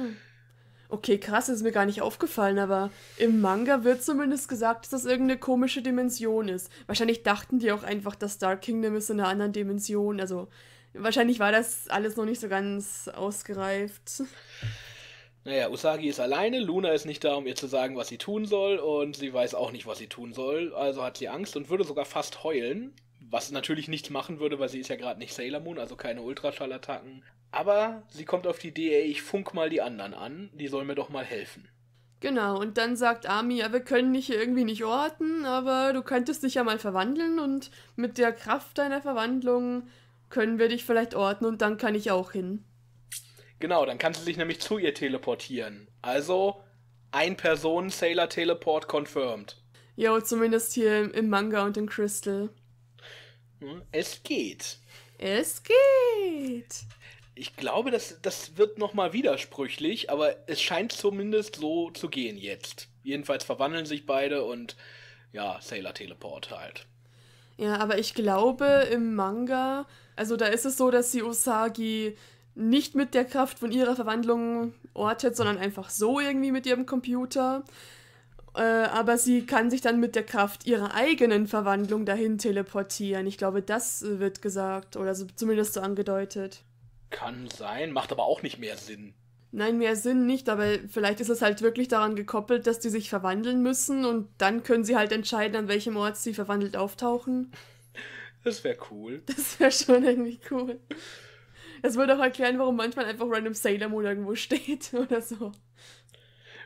[SPEAKER 1] Okay, krass, ist mir gar nicht aufgefallen, aber im Manga wird zumindest gesagt, dass das irgendeine komische Dimension ist. Wahrscheinlich dachten die auch einfach, das Dark Kingdom ist in einer anderen Dimension. Also wahrscheinlich war das alles noch nicht so ganz ausgereift.
[SPEAKER 2] Naja, Usagi ist alleine, Luna ist nicht da, um ihr zu sagen, was sie tun soll, und sie weiß auch nicht, was sie tun soll, also hat sie Angst und würde sogar fast heulen, was natürlich nichts machen würde, weil sie ist ja gerade nicht Sailor Moon, also keine Ultraschallattacken. Aber sie kommt auf die Idee, ey, ich funk mal die anderen an, die sollen mir doch mal helfen.
[SPEAKER 1] Genau, und dann sagt Ami, ja, wir können dich hier irgendwie nicht orten, aber du könntest dich ja mal verwandeln und mit der Kraft deiner Verwandlung können wir dich vielleicht orten und dann kann ich auch hin.
[SPEAKER 2] Genau, dann kann sie sich nämlich zu ihr teleportieren. Also, ein Person Sailor Teleport confirmed.
[SPEAKER 1] Ja, zumindest hier im Manga und im
[SPEAKER 2] Crystal. Hm, es geht. Es geht. Ich glaube, das, das wird nochmal widersprüchlich, aber es scheint zumindest so zu gehen jetzt. Jedenfalls verwandeln sich beide und ja, Sailor Teleport halt.
[SPEAKER 1] Ja, aber ich glaube im Manga, also da ist es so, dass sie Osagi nicht mit der Kraft von ihrer Verwandlung ortet, sondern einfach so irgendwie mit ihrem Computer. Äh, aber sie kann sich dann mit der Kraft ihrer eigenen Verwandlung dahin teleportieren. Ich glaube, das wird gesagt oder so, zumindest so angedeutet.
[SPEAKER 2] Kann sein, macht aber auch nicht mehr Sinn.
[SPEAKER 1] Nein, mehr Sinn nicht, aber vielleicht ist es halt wirklich daran gekoppelt, dass die sich verwandeln müssen und dann können sie halt entscheiden, an welchem Ort sie verwandelt auftauchen.
[SPEAKER 2] Das wäre cool. Das wäre
[SPEAKER 1] schon irgendwie cool. Das würde auch erklären, warum manchmal einfach random Sailor Moon irgendwo steht oder so.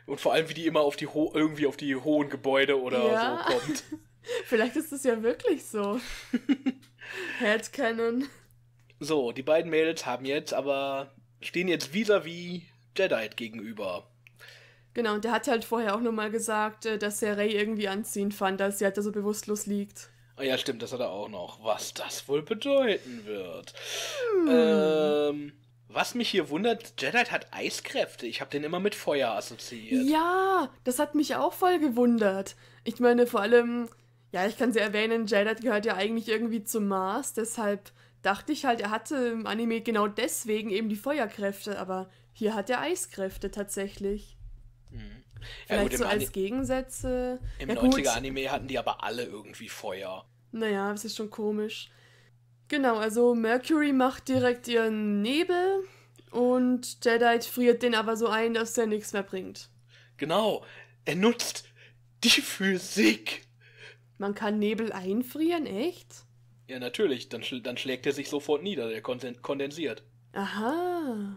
[SPEAKER 2] Und vor allem, wie die immer auf die irgendwie auf die hohen Gebäude oder ja.
[SPEAKER 1] so kommt. Vielleicht ist es ja wirklich so. Headcanon.
[SPEAKER 2] So, die beiden Mädels haben jetzt aber stehen jetzt vis-à-vis -vis Jedi gegenüber.
[SPEAKER 1] Genau, und der hat halt vorher auch nochmal gesagt, äh, dass er Rey irgendwie anziehend fand, als sie halt da so bewusstlos liegt.
[SPEAKER 2] Ah ja, stimmt, das hat er auch noch. Was das wohl bedeuten wird. Hm. Ähm, was mich hier wundert, Jedi hat Eiskräfte. Ich habe den immer mit Feuer assoziiert.
[SPEAKER 1] Ja, das hat mich auch voll gewundert. Ich meine, vor allem, ja, ich kann sie erwähnen, Jedi gehört ja eigentlich irgendwie zum Mars, deshalb dachte ich halt, er hatte im Anime genau deswegen eben die Feuerkräfte, aber hier hat er Eiskräfte tatsächlich.
[SPEAKER 2] Hm. Vielleicht ja, gut, so als Ani
[SPEAKER 1] Gegensätze.
[SPEAKER 2] Im ja, 90er-Anime hatten die aber alle irgendwie Feuer.
[SPEAKER 1] Naja, das ist schon komisch. Genau, also Mercury macht direkt ihren Nebel und Jedi friert den aber so ein, dass der nichts mehr bringt.
[SPEAKER 2] Genau, er nutzt die Physik.
[SPEAKER 1] Man kann Nebel einfrieren, echt?
[SPEAKER 2] Ja, natürlich, dann, schl dann schlägt er sich sofort nieder, der kondensiert.
[SPEAKER 1] Aha.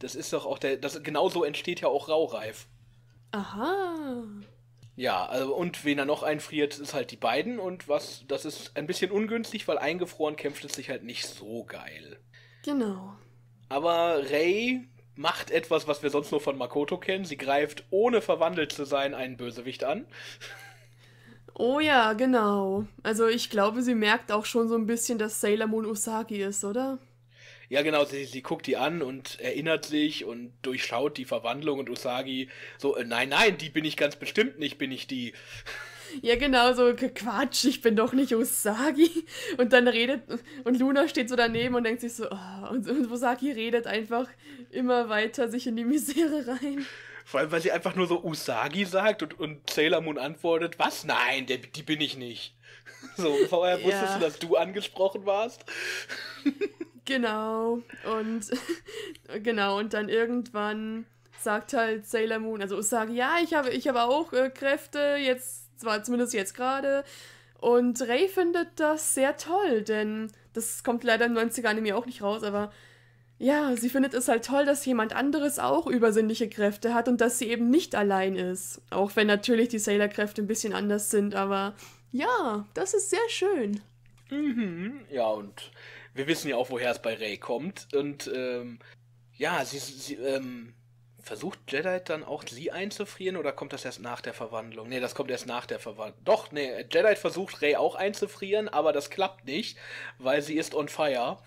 [SPEAKER 2] Das ist doch auch der, das, genau so entsteht ja auch Raureif.
[SPEAKER 1] Aha.
[SPEAKER 2] Ja, also und wen er noch einfriert, ist halt die beiden und was, das ist ein bisschen ungünstig, weil eingefroren kämpft es sich halt nicht so geil. Genau. Aber Ray macht etwas, was wir sonst nur von Makoto kennen. Sie greift, ohne verwandelt zu sein, einen Bösewicht an.
[SPEAKER 1] Oh ja, genau. Also ich glaube, sie merkt auch schon so ein bisschen, dass Sailor Moon Usagi ist, oder?
[SPEAKER 2] Ja, genau, sie, sie guckt die an und erinnert sich und durchschaut die Verwandlung und Usagi so, äh, nein, nein, die bin ich ganz bestimmt nicht, bin ich die.
[SPEAKER 1] Ja, genau, so Quatsch, ich bin doch nicht Usagi. Und dann redet, und Luna steht so daneben und denkt sich so, oh, und, und Usagi redet einfach immer weiter sich in die Misere rein.
[SPEAKER 2] Vor allem, weil sie einfach nur so Usagi sagt und, und Sailor Moon antwortet, was? Nein, der, die bin ich nicht. So, vorher ja. wusstest du, dass du angesprochen warst.
[SPEAKER 1] Genau. Und genau, und dann irgendwann sagt halt Sailor Moon, also Usagi, ja, ich habe, ich habe auch äh, Kräfte, jetzt, zwar zumindest jetzt gerade. Und Ray findet das sehr toll, denn das kommt leider im 90er-Anime auch nicht raus, aber ja, sie findet es halt toll, dass jemand anderes auch übersinnliche Kräfte hat und dass sie eben nicht allein ist. Auch wenn natürlich die Sailor-Kräfte ein bisschen anders sind, aber ja, das ist sehr schön. Mhm,
[SPEAKER 2] ja, und wir wissen ja auch, woher es bei Rey kommt. Und ähm, ja, sie, sie ähm, versucht Jedi dann auch sie einzufrieren oder kommt das erst nach der Verwandlung? Ne, das kommt erst nach der Verwandlung. Doch, ne, Jedi versucht Rey auch einzufrieren, aber das klappt nicht, weil sie ist on fire.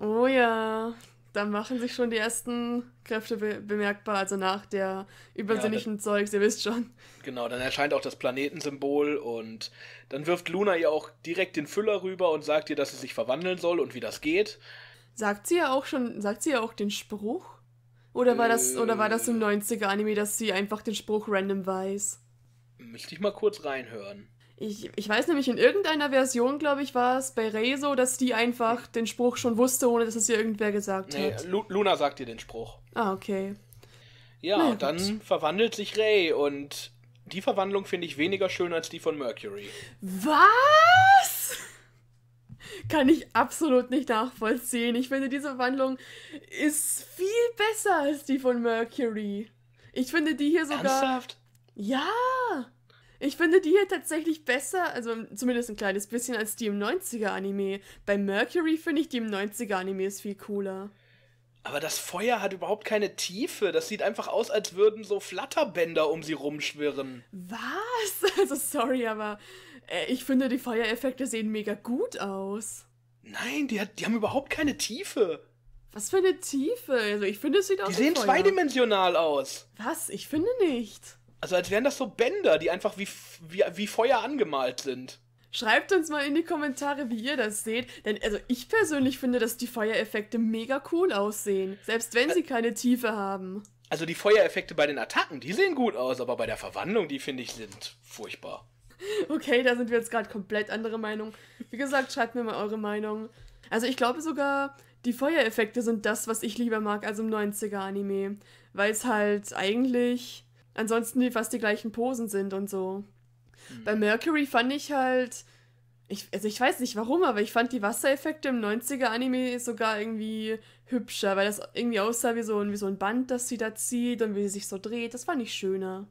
[SPEAKER 2] Oh ja,
[SPEAKER 1] da machen sich schon die ersten Kräfte be bemerkbar, also nach der übersinnlichen ja,
[SPEAKER 2] Zeugs, ihr wisst schon. Genau, dann erscheint auch das Planetensymbol und dann wirft Luna ihr auch direkt den Füller rüber und sagt ihr, dass sie sich verwandeln soll und wie das geht. Sagt sie ja auch
[SPEAKER 1] schon, sagt sie ja auch den Spruch? Oder war äh, das, oder war das im 90er-Anime, ähm. dass sie einfach den Spruch random weiß?
[SPEAKER 2] Müsste ich mal kurz reinhören. Ich,
[SPEAKER 1] ich weiß nämlich, in irgendeiner Version, glaube ich, war es bei Rey so, dass die einfach den Spruch schon wusste, ohne dass es ihr irgendwer gesagt
[SPEAKER 2] nee, hat. Lu Luna sagt ihr den Spruch.
[SPEAKER 1] Ah, okay.
[SPEAKER 2] Ja, naja, und dann gut. verwandelt sich Rey und die Verwandlung finde ich weniger schön als die von Mercury.
[SPEAKER 1] Was? Kann ich absolut nicht nachvollziehen. Ich finde, diese Verwandlung ist viel besser als die von Mercury. Ich finde die hier sogar. Ernsthaft? Ja! Ich finde die hier tatsächlich besser, also zumindest ein kleines bisschen, als die im 90er-Anime. Bei Mercury finde ich die im 90er-Anime ist viel cooler.
[SPEAKER 2] Aber das Feuer hat überhaupt keine Tiefe. Das sieht einfach aus, als würden so Flatterbänder um sie rumschwirren.
[SPEAKER 1] Was? Also sorry, aber äh, ich finde, die Feuereffekte sehen mega gut aus. Nein, die, hat, die haben überhaupt keine Tiefe. Was für eine Tiefe? Also ich finde, es sieht aus. Die sehen Feuer.
[SPEAKER 2] zweidimensional aus. Was? Ich finde nicht. Also als wären das so Bänder, die einfach wie, wie, wie Feuer angemalt sind. Schreibt
[SPEAKER 1] uns mal in die Kommentare, wie ihr das seht. Denn also ich persönlich finde, dass die Feuereffekte mega cool aussehen. Selbst wenn sie keine Tiefe haben.
[SPEAKER 2] Also die Feuereffekte bei den Attacken, die sehen gut aus, aber bei der Verwandlung, die finde ich, sind furchtbar.
[SPEAKER 1] Okay, da sind wir jetzt gerade komplett andere Meinung. Wie gesagt, schreibt mir mal eure Meinung. Also ich glaube sogar, die Feuereffekte sind das, was ich lieber mag als im 90er-Anime. Weil es halt eigentlich ansonsten die fast die gleichen Posen sind und so. Mhm. Bei Mercury fand ich halt, ich, also ich weiß nicht warum, aber ich fand die Wassereffekte im 90er-Anime sogar irgendwie hübscher, weil das irgendwie aussah wie so, ein, wie so ein Band, das sie da zieht und wie sie sich so dreht. Das fand ich schöner.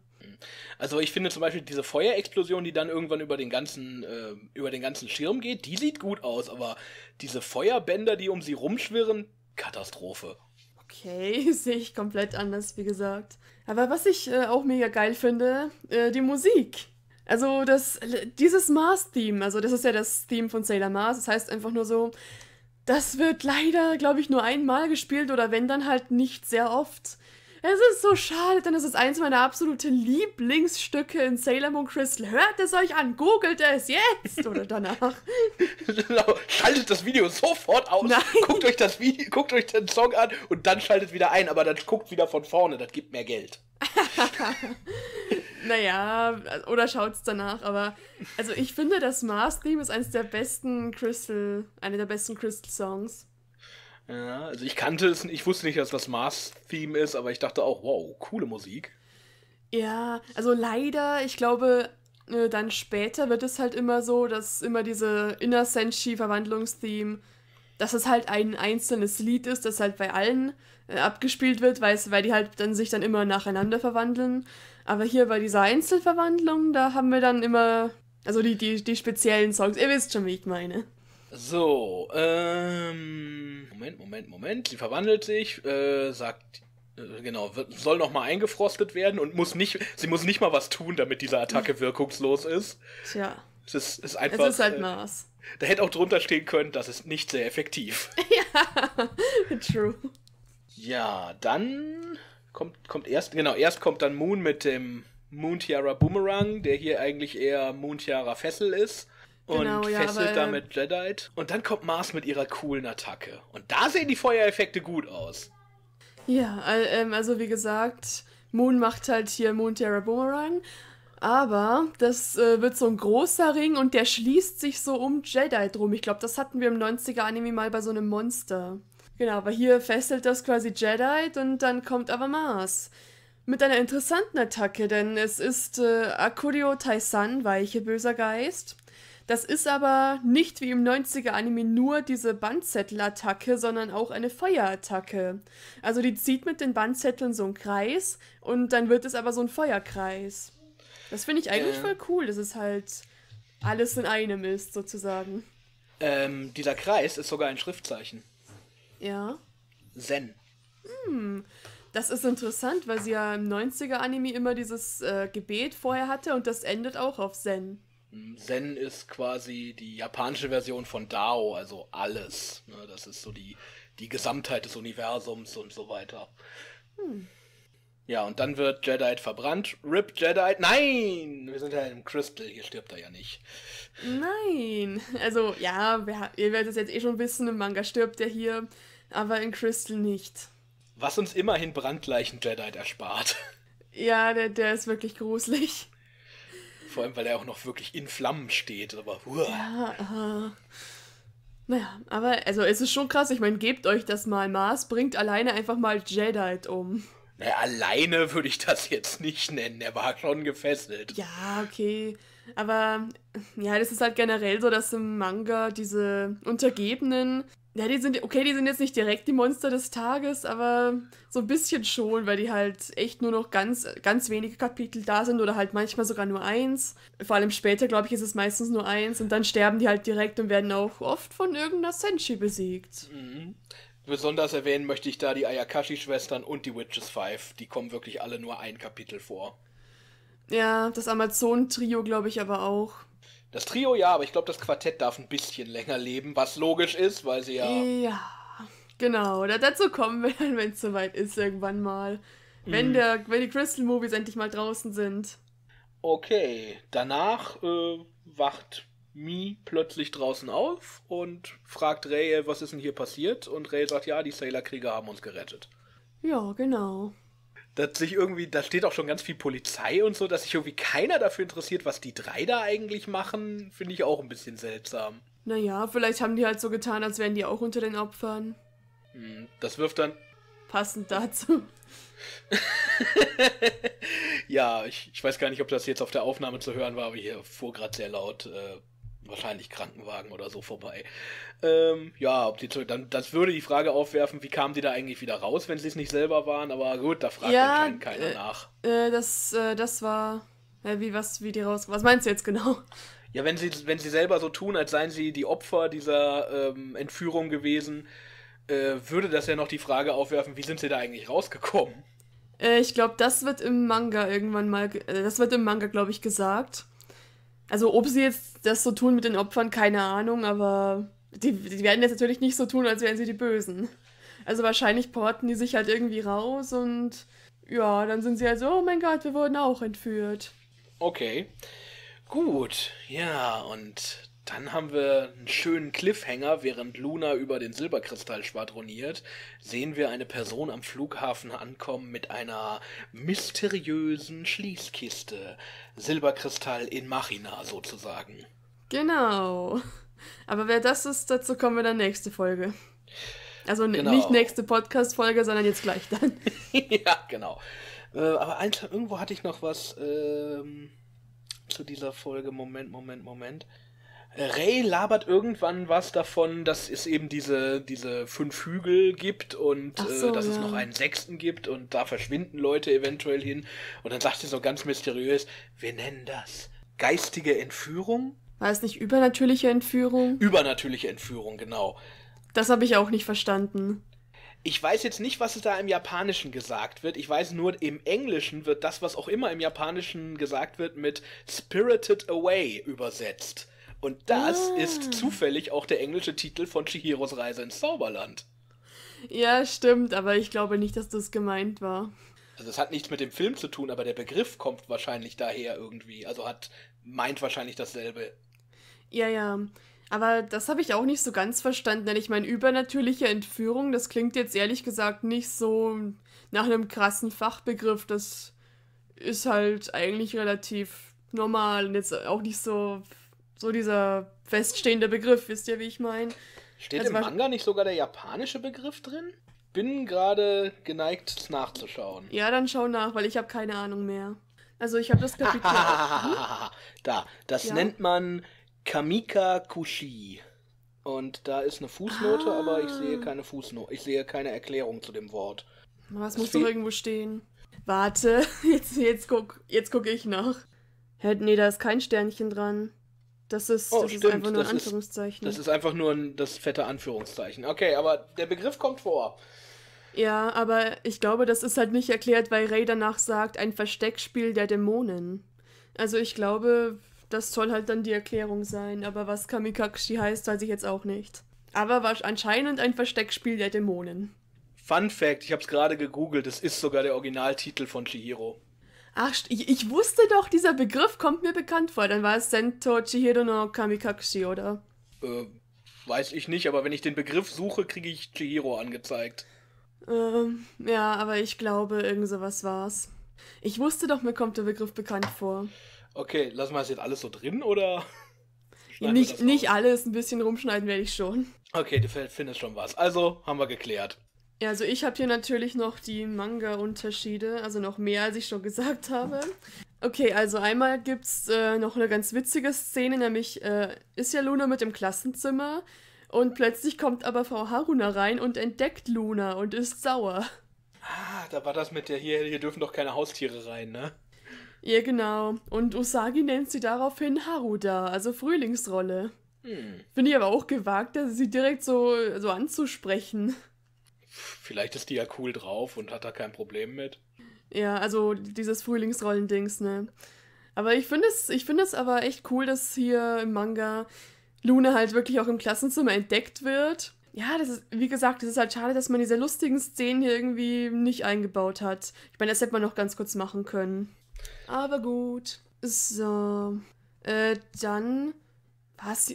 [SPEAKER 2] Also ich finde zum Beispiel diese Feuerexplosion, die dann irgendwann über den ganzen, äh, über den ganzen Schirm geht, die sieht gut aus, aber diese Feuerbänder, die um sie rumschwirren, Katastrophe.
[SPEAKER 1] Okay, sehe ich komplett anders, wie gesagt. Aber was ich äh, auch mega geil finde, äh, die Musik. Also das, dieses Mars-Theme, also das ist ja das Theme von Sailor Mars, das heißt einfach nur so, das wird leider, glaube ich, nur einmal gespielt oder wenn dann halt nicht sehr oft. Es ist so schade, denn es ist eins meiner absoluten Lieblingsstücke in Sailor Moon Crystal. Hört es euch an, googelt es jetzt oder danach.
[SPEAKER 2] schaltet das Video sofort aus. Nein. Guckt euch das Video, guckt euch den Song an und dann schaltet wieder ein, aber dann guckt wieder von vorne, das gibt mehr Geld.
[SPEAKER 1] naja, oder schaut es danach, aber also ich finde das Mars Theme ist eines der besten Crystal, eine der besten Crystal Songs.
[SPEAKER 2] Ja, also ich kannte es, ich wusste nicht, dass das Mars-Theme ist, aber ich dachte auch, wow, coole Musik.
[SPEAKER 1] Ja, also leider, ich glaube, äh, dann später wird es halt immer so, dass immer diese Inner Senshi-Verwandlungstheme, dass es halt ein einzelnes Lied ist, das halt bei allen äh, abgespielt wird, weil die halt dann sich dann immer nacheinander verwandeln. Aber hier bei dieser Einzelverwandlung, da haben wir dann immer, also die, die, die speziellen Songs, ihr wisst schon, wie ich meine.
[SPEAKER 2] So, ähm. Moment, Moment, Moment. Sie verwandelt sich, äh, sagt. Äh, genau, soll nochmal eingefrostet werden und muss nicht, sie muss nicht mal was tun, damit diese Attacke wirkungslos ist. Tja. Es ist, ist einfach. Es ist halt äh, Da hätte auch drunter stehen können, das ist nicht sehr effektiv.
[SPEAKER 1] ja, true.
[SPEAKER 2] Ja, dann kommt, kommt erst, genau, erst kommt dann Moon mit dem Moon Tiara Boomerang, der hier eigentlich eher Moon Tiara Fessel ist. Genau, und genau, fesselt damit Jedi. Und dann kommt Mars mit ihrer coolen Attacke. Und da sehen die Feuereffekte gut aus.
[SPEAKER 1] Ja, ähm, also wie gesagt, Moon macht halt hier Moon Terra Boomerang. Aber das äh, wird so ein großer Ring und der schließt sich so um Jedi drum. Ich glaube, das hatten wir im 90er-Anime mal bei so einem Monster. Genau, aber hier fesselt das quasi Jedi und dann kommt aber Mars. Mit einer interessanten Attacke, denn es ist äh, Akurio Taisan, weiche böser Geist. Das ist aber nicht wie im 90er-Anime nur diese Bandzettelattacke, sondern auch eine Feuerattacke. Also die zieht mit den Bandzetteln so einen Kreis und dann wird es aber so ein Feuerkreis. Das finde ich eigentlich äh, voll cool, dass es halt alles in einem ist, sozusagen.
[SPEAKER 2] Ähm, dieser Kreis ist sogar ein Schriftzeichen. Ja. Zen. Hm.
[SPEAKER 1] Das ist interessant, weil sie ja im 90er-Anime immer dieses äh, Gebet vorher hatte und das endet auch auf Zen.
[SPEAKER 2] Zen ist quasi die japanische Version von Dao, also alles. Ne? Das ist so die, die Gesamtheit des Universums und so weiter. Hm. Ja, und dann wird Jedi verbrannt. Rip Jedi. Nein! Wir sind ja im Crystal, hier stirbt er ja nicht. Nein!
[SPEAKER 1] Also, ja, wer, ihr werdet es jetzt eh schon wissen, im Manga stirbt er hier, aber in Crystal nicht.
[SPEAKER 2] Was uns immerhin brandgleichen Jedi erspart.
[SPEAKER 1] Ja, der, der ist wirklich gruselig.
[SPEAKER 2] Vor allem, weil er auch noch wirklich in Flammen steht. Aber, uah.
[SPEAKER 1] Ja, äh, naja, aber also es ist schon krass. Ich meine, gebt euch das mal. Mars bringt alleine einfach mal Jedi um.
[SPEAKER 2] Naja, alleine würde ich das jetzt nicht nennen. Er war schon gefesselt.
[SPEAKER 1] Ja, okay. Aber ja, das ist halt generell so, dass im Manga diese Untergebenen ja, die sind, okay, die sind jetzt nicht direkt die Monster des Tages, aber so ein bisschen schon, weil die halt echt nur noch ganz, ganz wenige Kapitel da sind oder halt manchmal sogar nur eins. Vor allem später, glaube ich, ist es meistens nur eins und dann sterben die halt direkt und werden auch oft von irgendeiner Senshi besiegt. Mhm.
[SPEAKER 2] Besonders erwähnen möchte ich da die Ayakashi-Schwestern und die Witches Five. Die kommen wirklich alle nur ein Kapitel vor.
[SPEAKER 1] Ja, das Amazon-Trio, glaube ich, aber auch.
[SPEAKER 2] Das Trio ja, aber ich glaube, das Quartett darf ein bisschen länger leben, was logisch ist, weil sie ja. Ja,
[SPEAKER 1] genau. Dazu kommen wir dann, wenn es soweit ist, irgendwann mal. Mhm. Wenn, der, wenn die Crystal Movies endlich mal draußen
[SPEAKER 2] sind. Okay, danach äh, wacht Mi plötzlich draußen auf und fragt Ray, was ist denn hier passiert? Und Ray sagt, ja, die Sailor-Krieger haben uns gerettet.
[SPEAKER 1] Ja, genau
[SPEAKER 2] dass sich irgendwie, da steht auch schon ganz viel Polizei und so, dass sich irgendwie keiner dafür interessiert, was die drei da eigentlich machen, finde ich auch ein bisschen seltsam.
[SPEAKER 1] Naja, vielleicht haben die halt so getan, als wären die auch unter den Opfern.
[SPEAKER 2] Hm, das wirft dann.
[SPEAKER 1] Passend dazu.
[SPEAKER 2] ja, ich, ich, weiß gar nicht, ob das jetzt auf der Aufnahme zu hören war, aber hier fuhr gerade sehr laut äh, wahrscheinlich Krankenwagen oder so vorbei. Ähm, ja, ob die dann, das würde die Frage aufwerfen, wie kamen die da eigentlich wieder raus, wenn sie es nicht selber waren, aber gut, da fragt ja, dann keiner äh, nach.
[SPEAKER 1] Äh, das, äh, das war. Äh, wie, was, wie die raus. Was meinst du jetzt genau?
[SPEAKER 2] Ja, wenn sie, wenn sie selber so tun, als seien sie die Opfer dieser ähm, Entführung gewesen, äh, würde das ja noch die Frage aufwerfen, wie sind sie da eigentlich rausgekommen?
[SPEAKER 1] Äh, ich glaube, das wird im Manga irgendwann mal. das wird im Manga, glaube ich, gesagt. Also ob sie jetzt das so tun mit den Opfern, keine Ahnung, aber die, die werden jetzt natürlich nicht so tun, als wären sie die Bösen. Also wahrscheinlich porten die sich halt irgendwie raus und ja, dann sind sie halt so, oh mein Gott, wir wurden auch entführt.
[SPEAKER 2] Okay. Gut, ja, und dann haben wir einen schönen Cliffhanger, während Luna über den Silberkristall schwadroniert, sehen wir eine Person am Flughafen ankommen mit einer mysteriösen Schließkiste. Silberkristall in Machina sozusagen.
[SPEAKER 1] Genau. Aber wer das ist, dazu kommen wir dann nächste Folge. Also genau. nicht nächste Podcast-Folge, sondern jetzt gleich dann.
[SPEAKER 2] ja, genau. Äh, aber eins, irgendwo hatte ich noch was ähm, zu dieser Folge. Moment, Moment, Moment. Ray labert irgendwann was davon, dass es eben diese, diese fünf Hügel gibt und äh, so, äh, dass ja. es noch einen sechsten gibt und da verschwinden Leute eventuell hin. Und dann sagt sie so ganz mysteriös, wir nennen das geistige Entführung.
[SPEAKER 1] War es nicht übernatürliche Entführung?
[SPEAKER 2] Übernatürliche Entführung, genau.
[SPEAKER 1] Das habe ich auch nicht verstanden.
[SPEAKER 2] Ich weiß jetzt nicht, was da im Japanischen gesagt wird. Ich weiß nur, im Englischen wird das, was auch immer im Japanischen gesagt wird, mit Spirited Away übersetzt. Und das ah. ist zufällig auch der englische Titel von Chihiros Reise ins Zauberland.
[SPEAKER 1] Ja, stimmt, aber ich glaube nicht, dass das gemeint war.
[SPEAKER 2] Also es hat nichts mit dem Film zu tun, aber der Begriff kommt wahrscheinlich daher irgendwie. Also hat meint wahrscheinlich dasselbe.
[SPEAKER 1] Ja, ja. Aber das habe ich auch nicht so ganz verstanden, denn ich meine, übernatürliche Entführung, das klingt jetzt ehrlich gesagt nicht so nach einem krassen Fachbegriff. Das ist halt eigentlich relativ normal und jetzt auch nicht so so dieser feststehende
[SPEAKER 2] Begriff, wisst ihr, wie ich meine? Steht also im Manga nicht sogar der japanische Begriff drin? Bin gerade geneigt nachzuschauen.
[SPEAKER 1] Ja, dann schau nach, weil ich habe keine Ahnung mehr. Also ich habe das Kapitel. hm?
[SPEAKER 2] da, das ja. nennt man Kamika Kushi. Und da ist eine Fußnote, ah. aber ich sehe ah. keine Fußnote. Ich sehe keine Erklärung zu dem Wort. Was muss doch irgendwo
[SPEAKER 1] stehen? Warte, jetzt, jetzt guck, jetzt guck ich nach. nee, da ist kein Sternchen dran. Das ist, oh, das stimmt. ist einfach nur ein Anführungszeichen. Ist, das ist
[SPEAKER 2] einfach nur ein, das fette Anführungszeichen. Okay, aber der Begriff kommt vor.
[SPEAKER 1] Ja, aber ich glaube, das ist halt nicht erklärt, weil Ray danach sagt, ein Versteckspiel der Dämonen. Also ich glaube, das soll halt dann die Erklärung sein, aber was Kamikakshi heißt, weiß ich jetzt auch nicht. Aber war anscheinend ein Versteckspiel der Dämonen.
[SPEAKER 2] Fun Fact, ich habe es gerade gegoogelt, es ist sogar der Originaltitel von Chihiro.
[SPEAKER 1] Ach, ich wusste doch, dieser Begriff kommt mir bekannt vor. Dann war es Sento Chihiro no Kamikakushi, oder?
[SPEAKER 2] Äh, weiß ich nicht, aber wenn ich den Begriff suche, kriege ich Chihiro angezeigt.
[SPEAKER 1] Ähm, ja, aber ich glaube, irgend sowas war's. Ich wusste doch, mir kommt der Begriff bekannt vor.
[SPEAKER 2] Okay, lassen wir das jetzt alles so drin, oder? nicht,
[SPEAKER 1] nicht alles, ein bisschen rumschneiden werde ich schon.
[SPEAKER 2] Okay, du findest schon was. Also, haben wir geklärt.
[SPEAKER 1] Ja, also ich habe hier natürlich noch die Manga-Unterschiede, also noch mehr, als ich schon gesagt habe. Okay, also einmal gibt es äh, noch eine ganz witzige Szene, nämlich äh, ist ja Luna mit im Klassenzimmer und plötzlich kommt aber Frau Haruna rein und entdeckt Luna und ist sauer.
[SPEAKER 2] Ah, da war das mit der hier, hier dürfen doch keine Haustiere rein, ne?
[SPEAKER 1] Ja, genau. Und Usagi nennt sie daraufhin Haruda, also Frühlingsrolle. Hm. Finde ich aber auch gewagt, dass also sie direkt so, so anzusprechen
[SPEAKER 2] vielleicht ist die ja cool drauf und hat da kein Problem mit.
[SPEAKER 1] Ja, also dieses Frühlingsrollendings, ne? Aber ich finde es, ich es aber echt cool, dass hier im Manga Luna halt wirklich auch im Klassenzimmer entdeckt wird. Ja, das ist, wie gesagt, es ist halt schade, dass man diese lustigen Szenen hier irgendwie nicht eingebaut hat. Ich meine, das hätte man noch ganz kurz machen können. Aber gut. So. Äh, dann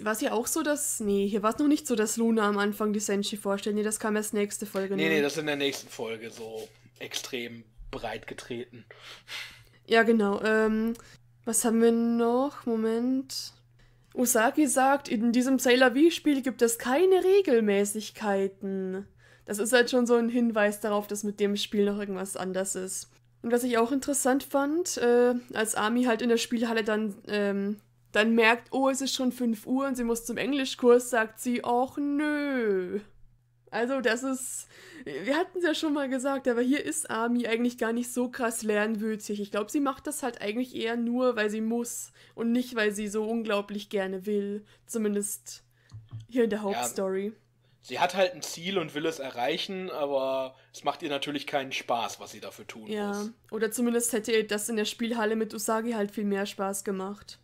[SPEAKER 1] war es ja auch so, dass. Nee, hier war es noch nicht so, dass Luna am Anfang die Senshi vorstellt. Nee, das kam erst nächste Folge. Nee, nee, ne? das ist in
[SPEAKER 2] der nächsten Folge so extrem breit getreten.
[SPEAKER 1] Ja, genau. Ähm, was haben wir noch? Moment. Usagi sagt, in diesem Sailor V-Spiel gibt es keine Regelmäßigkeiten. Das ist halt schon so ein Hinweis darauf, dass mit dem Spiel noch irgendwas anders ist. Und was ich auch interessant fand, äh, als Ami halt in der Spielhalle dann ähm, dann merkt, oh, es ist schon 5 Uhr und sie muss zum Englischkurs, sagt sie, ach nö. Also das ist, wir hatten es ja schon mal gesagt, aber hier ist Ami eigentlich gar nicht so krass lernwütig. Ich glaube, sie macht das halt eigentlich eher nur, weil sie muss und nicht, weil sie so unglaublich gerne will. Zumindest hier in der Hauptstory. Ja,
[SPEAKER 2] sie hat halt ein Ziel und will es erreichen, aber es macht ihr natürlich keinen Spaß, was sie dafür tun ja. muss. Ja,
[SPEAKER 1] oder zumindest hätte ihr das in der Spielhalle mit Usagi halt viel mehr Spaß gemacht.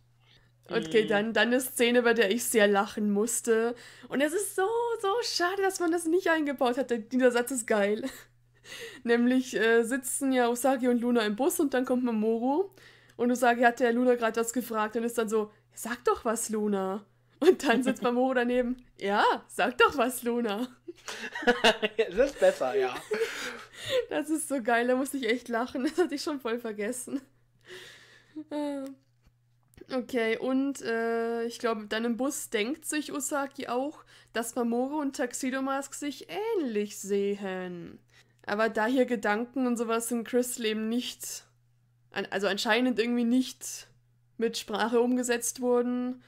[SPEAKER 2] Okay, mhm. dann,
[SPEAKER 1] dann eine Szene, bei der ich sehr lachen musste. Und es ist so, so schade, dass man das nicht eingebaut hat. Dieser Satz ist geil. Nämlich äh, sitzen ja Usagi und Luna im Bus und dann kommt Mamoru. Und Usagi hat ja Luna gerade was gefragt und ist dann so, sag doch was, Luna. Und dann sitzt Mamoru daneben, ja, sag doch was, Luna.
[SPEAKER 2] das ist besser, ja.
[SPEAKER 1] Das ist so geil, da musste ich echt lachen. Das hatte ich schon voll vergessen. Äh. Okay, und äh, ich glaube, dann im Bus denkt sich Usagi auch, dass Mamore und Tuxedo Mask sich ähnlich sehen. Aber da hier Gedanken und sowas in Chris Leben nicht, also anscheinend irgendwie nicht mit Sprache umgesetzt wurden,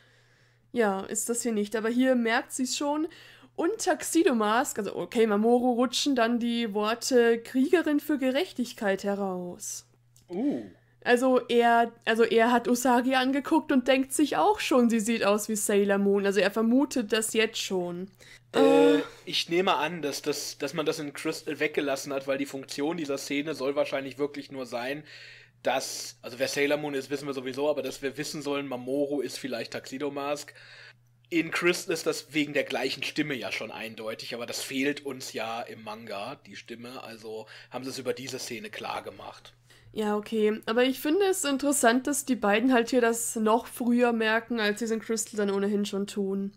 [SPEAKER 1] ja, ist das hier nicht. Aber hier merkt sie es schon. Und Tuxedo Mask, also okay, Mamoro rutschen dann die Worte Kriegerin für Gerechtigkeit heraus. Oh. Also er, also er hat Usagi angeguckt und denkt sich auch schon, sie sieht aus wie Sailor Moon. Also er vermutet das jetzt schon.
[SPEAKER 2] Äh, ich nehme an, dass, dass, dass man das in Crystal weggelassen hat, weil die Funktion dieser Szene soll wahrscheinlich wirklich nur sein, dass, also wer Sailor Moon ist, wissen wir sowieso, aber dass wir wissen sollen, Mamoru ist vielleicht Tuxedo Mask. In Crystal ist das wegen der gleichen Stimme ja schon eindeutig, aber das fehlt uns ja im Manga, die Stimme. Also haben sie es über diese Szene klar gemacht.
[SPEAKER 1] Ja, okay. Aber ich finde es interessant, dass die beiden halt hier das noch früher merken, als sie es in Crystal dann ohnehin schon tun.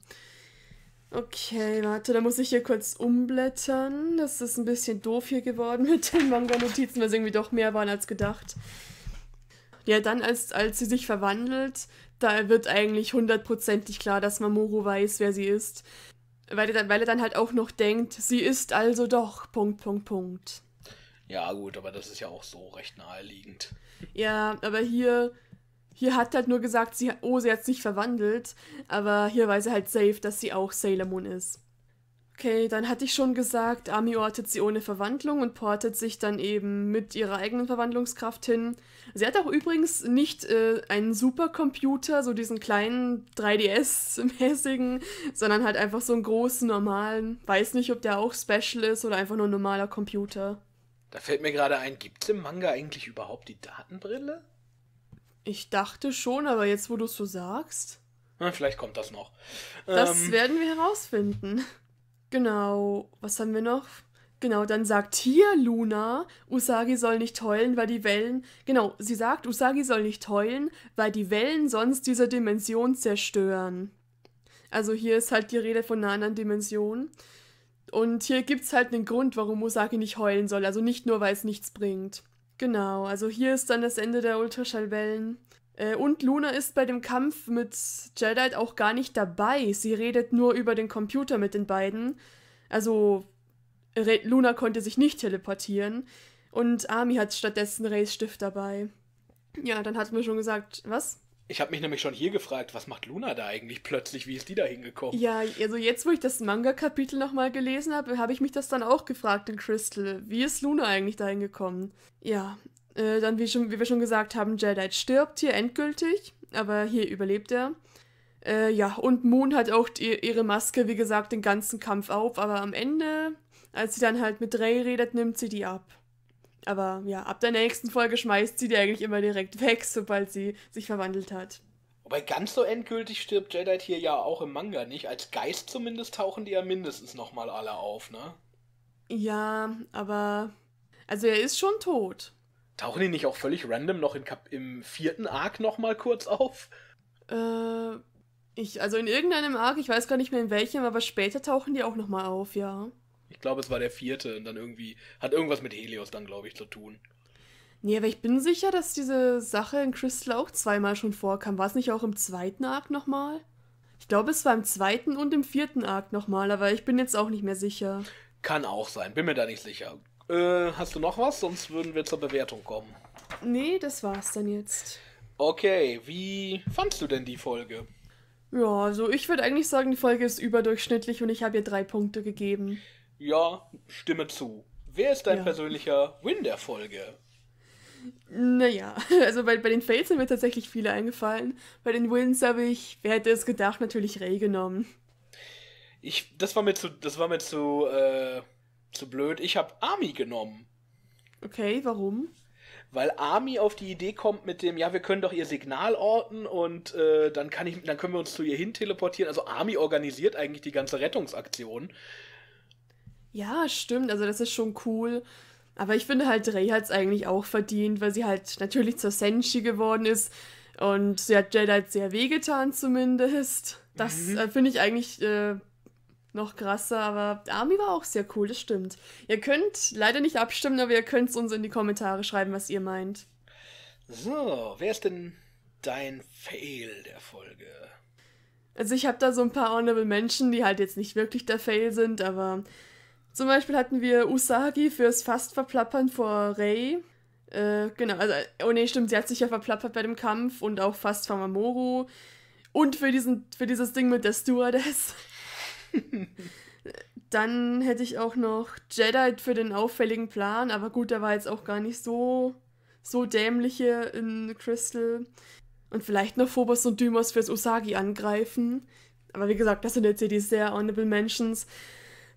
[SPEAKER 1] Okay, warte, da muss ich hier kurz umblättern. Das ist ein bisschen doof hier geworden mit den Manga-Notizen, weil es irgendwie doch mehr waren als gedacht. Ja, dann, als, als sie sich verwandelt, da wird eigentlich hundertprozentig klar, dass Mamoru weiß, wer sie ist. Weil er, dann, weil er dann halt auch noch denkt, sie ist also doch, Punkt, Punkt, Punkt.
[SPEAKER 2] Ja, gut, aber das ist ja auch so recht naheliegend.
[SPEAKER 1] Ja, aber hier, hier hat halt nur gesagt, sie, oh, sie hat sich verwandelt, aber hier weiß er halt safe, dass sie auch Sailor Moon ist. Okay, dann hatte ich schon gesagt, Ami ortet sie ohne Verwandlung und portet sich dann eben mit ihrer eigenen Verwandlungskraft hin. Sie hat auch übrigens nicht äh, einen Supercomputer, so diesen kleinen 3DS-mäßigen, sondern halt einfach so einen großen, normalen. Weiß nicht, ob der auch special ist oder einfach nur ein normaler Computer.
[SPEAKER 2] Da fällt mir gerade ein, gibt es im Manga eigentlich überhaupt die Datenbrille?
[SPEAKER 1] Ich dachte schon, aber jetzt, wo du es so sagst.
[SPEAKER 2] Na, vielleicht kommt das noch. Das ähm, werden
[SPEAKER 1] wir herausfinden. Genau, was haben wir noch? Genau, dann sagt hier Luna, Usagi soll nicht heulen, weil die Wellen. Genau, sie sagt, Usagi soll nicht heulen, weil die Wellen sonst diese Dimension zerstören. Also hier ist halt die Rede von einer anderen Dimension. Und hier gibt es halt einen Grund, warum Mosaki nicht heulen soll. Also nicht nur, weil es nichts bringt. Genau, also hier ist dann das Ende der Ultraschallwellen. Äh, und Luna ist bei dem Kampf mit Jedi halt auch gar nicht dabei. Sie redet nur über den Computer mit den beiden. Also Luna konnte sich nicht teleportieren. Und Ami hat stattdessen Rays Stift dabei. Ja, dann hatten wir schon gesagt, was?
[SPEAKER 2] Ich habe mich nämlich schon hier gefragt, was macht Luna da eigentlich plötzlich? Wie ist die da hingekommen? Ja,
[SPEAKER 1] also jetzt, wo ich das Manga-Kapitel nochmal gelesen habe, habe ich mich das dann auch gefragt in Crystal. Wie ist Luna eigentlich da hingekommen? Ja, äh, dann, wie, schon, wie, wir schon gesagt haben, Jedi stirbt hier endgültig, aber hier überlebt er. Äh, ja, und Moon hat auch die, ihre Maske, wie gesagt, den ganzen Kampf auf, aber am Ende, als sie dann halt mit Ray redet, nimmt sie die ab. Aber ja, ab der nächsten Folge schmeißt sie die eigentlich immer direkt weg, sobald sie sich verwandelt hat.
[SPEAKER 2] Wobei ganz so endgültig stirbt Jedi hier ja auch im Manga nicht. Als Geist zumindest tauchen die ja mindestens nochmal alle auf, ne?
[SPEAKER 1] Ja, aber. Also er ist schon tot.
[SPEAKER 2] Tauchen die nicht auch völlig random noch Kap im vierten Arc nochmal kurz auf? Äh.
[SPEAKER 1] Ich, also in irgendeinem Arc, ich weiß gar nicht mehr in welchem, aber später tauchen die auch nochmal auf, ja.
[SPEAKER 2] Ich glaube, es war der vierte und dann irgendwie hat irgendwas mit Helios dann, glaube ich, zu tun.
[SPEAKER 1] Nee, aber ich bin sicher, dass diese Sache in Crystal auch zweimal schon vorkam. War es nicht auch im zweiten Arc nochmal? Ich glaube, es war im zweiten und im vierten Arc nochmal, aber ich bin jetzt auch nicht mehr sicher.
[SPEAKER 2] Kann auch sein, bin mir da nicht sicher. Äh, hast du noch was? Sonst würden wir zur Bewertung kommen.
[SPEAKER 1] Nee, das war's dann jetzt.
[SPEAKER 2] Okay, wie fandst du denn die Folge?
[SPEAKER 1] Ja, also ich würde eigentlich sagen, die Folge ist überdurchschnittlich und ich habe ihr drei Punkte gegeben.
[SPEAKER 2] Ja, stimme zu. Wer ist dein ja. persönlicher Win der Folge?
[SPEAKER 1] Naja, also bei, bei den Fails sind mir tatsächlich viele eingefallen. Bei den Wins habe ich, wer hätte es gedacht, natürlich Ray genommen.
[SPEAKER 2] Ich, das war mir zu, das war mir zu, äh, zu blöd. Ich habe Army genommen. Okay, warum? Weil Army auf die Idee kommt mit dem, ja, wir können doch ihr Signal orten und äh, dann kann ich, dann können wir uns zu ihr hin teleportieren. Also Army organisiert eigentlich die ganze Rettungsaktion.
[SPEAKER 1] Ja, stimmt. Also das ist schon cool. Aber ich finde halt, Rey hat es eigentlich auch verdient, weil sie halt natürlich zur Senshi geworden ist. Und sie hat Jedi halt sehr wehgetan zumindest. Das mhm. äh, finde ich eigentlich äh, noch krasser, aber Army war auch sehr cool, das stimmt. Ihr könnt leider nicht abstimmen, aber ihr könnt es uns in die Kommentare schreiben, was ihr meint. So, wer ist denn
[SPEAKER 2] dein Fail der Folge?
[SPEAKER 1] Also ich habe da so ein paar Honorable Menschen, die halt jetzt nicht wirklich der Fail sind, aber zum Beispiel hatten wir Usagi fürs fast Verplappern vor Rei. Äh, genau, also, oh ne, stimmt, sie hat sich ja verplappert bei dem Kampf und auch fast vor Mamoru. Und für, diesen, für dieses Ding mit der Stewardess. Dann hätte ich auch noch Jedi für den auffälligen Plan, aber gut, der war jetzt auch gar nicht so, so hier in Crystal. Und vielleicht noch Phobos und Dymos fürs Usagi angreifen. Aber wie gesagt, das sind jetzt hier die sehr honorable Mentions.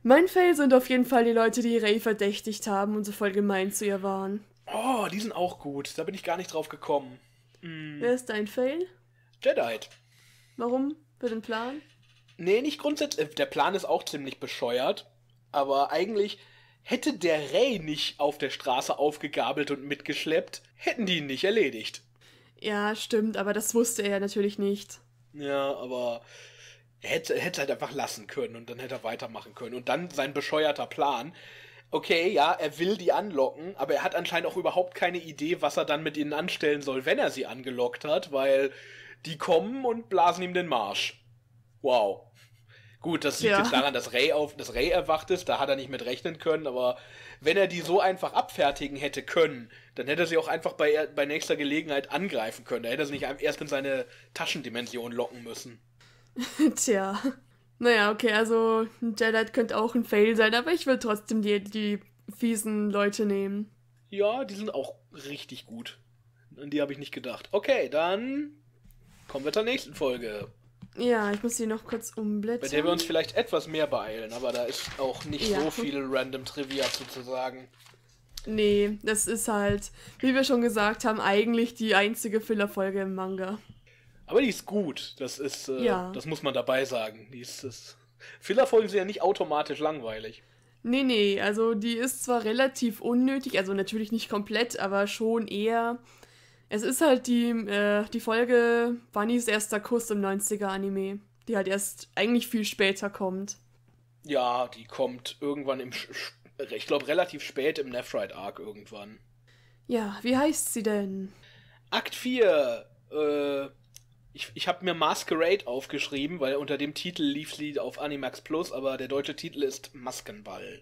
[SPEAKER 1] Mein Fail sind auf jeden Fall die Leute, die Ray verdächtigt haben und so voll gemein zu ihr waren.
[SPEAKER 2] Oh, die sind auch gut. Da bin ich gar nicht drauf gekommen. Mm.
[SPEAKER 1] Wer ist dein Fail? Jedi. Warum? Für den Plan?
[SPEAKER 2] Nee, nicht grundsätzlich. Äh, der Plan ist auch ziemlich bescheuert. Aber eigentlich hätte der Ray nicht auf der Straße aufgegabelt und mitgeschleppt, hätten die ihn nicht erledigt.
[SPEAKER 1] Ja, stimmt, aber das wusste er natürlich nicht.
[SPEAKER 2] Ja, aber er hätte, hätte halt einfach lassen können und dann hätte er weitermachen können. Und dann sein bescheuerter Plan. Okay, ja, er will die anlocken, aber er hat anscheinend auch überhaupt keine Idee, was er dann mit ihnen anstellen soll, wenn er sie angelockt hat, weil die kommen und blasen ihm den Marsch. Wow. Gut, das liegt ja. jetzt daran, dass Ray auf, dass Ray erwacht ist, da hat er nicht mit rechnen können, aber wenn er die so einfach abfertigen hätte können, dann hätte er sie auch einfach bei, bei nächster Gelegenheit angreifen können. Da hätte er sie nicht erst in seine Taschendimension locken müssen.
[SPEAKER 1] Tja. Naja, okay, also ein Jedi könnte auch ein Fail sein, aber ich würde trotzdem die, die fiesen Leute nehmen.
[SPEAKER 2] Ja, die sind auch richtig gut. An die habe ich nicht gedacht. Okay, dann kommen wir zur nächsten Folge.
[SPEAKER 1] Ja, ich muss sie noch kurz umblättern. Bei der wir uns
[SPEAKER 2] vielleicht etwas mehr beeilen, aber da ist auch nicht ja. so viel random Trivia sozusagen.
[SPEAKER 1] Nee, das ist halt, wie wir schon gesagt haben, eigentlich die einzige Filler-Folge im Manga.
[SPEAKER 2] Aber die ist gut. Das ist, äh, ja. das muss man dabei sagen. Die ist, ist Filler-Folgen sind ja nicht automatisch langweilig.
[SPEAKER 1] Nee, nee, also die ist zwar relativ unnötig, also natürlich nicht komplett, aber schon eher. Es ist halt die, äh, die Folge Bunnys erster Kuss im 90er-Anime, die halt erst eigentlich viel später kommt.
[SPEAKER 2] Ja, die kommt irgendwann im, ich glaube, relativ spät im Nephrite-Arc irgendwann.
[SPEAKER 1] Ja, wie heißt sie denn?
[SPEAKER 2] Akt 4, äh, ich, ich habe mir Masquerade aufgeschrieben, weil unter dem Titel lief sie auf Animax Plus, aber der deutsche Titel ist Maskenball.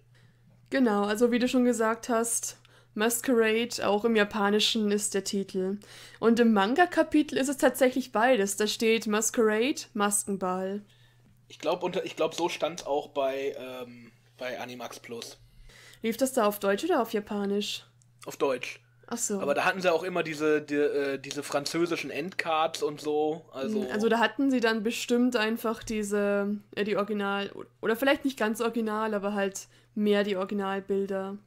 [SPEAKER 1] Genau, also wie du schon gesagt hast, Masquerade, auch im Japanischen ist der Titel. Und im Manga-Kapitel ist es tatsächlich beides. Da steht Masquerade, Maskenball.
[SPEAKER 2] Ich glaube, glaub, so stand es auch bei, ähm, bei Animax Plus.
[SPEAKER 1] Lief das da auf Deutsch oder auf Japanisch?
[SPEAKER 2] Auf Deutsch. Ach so. Aber da hatten sie auch immer diese, die, äh, diese französischen Endcards und so. Also, hm, also da
[SPEAKER 1] hatten sie dann bestimmt einfach diese, äh, die Original, oder vielleicht nicht ganz original, aber halt mehr die Originalbilder.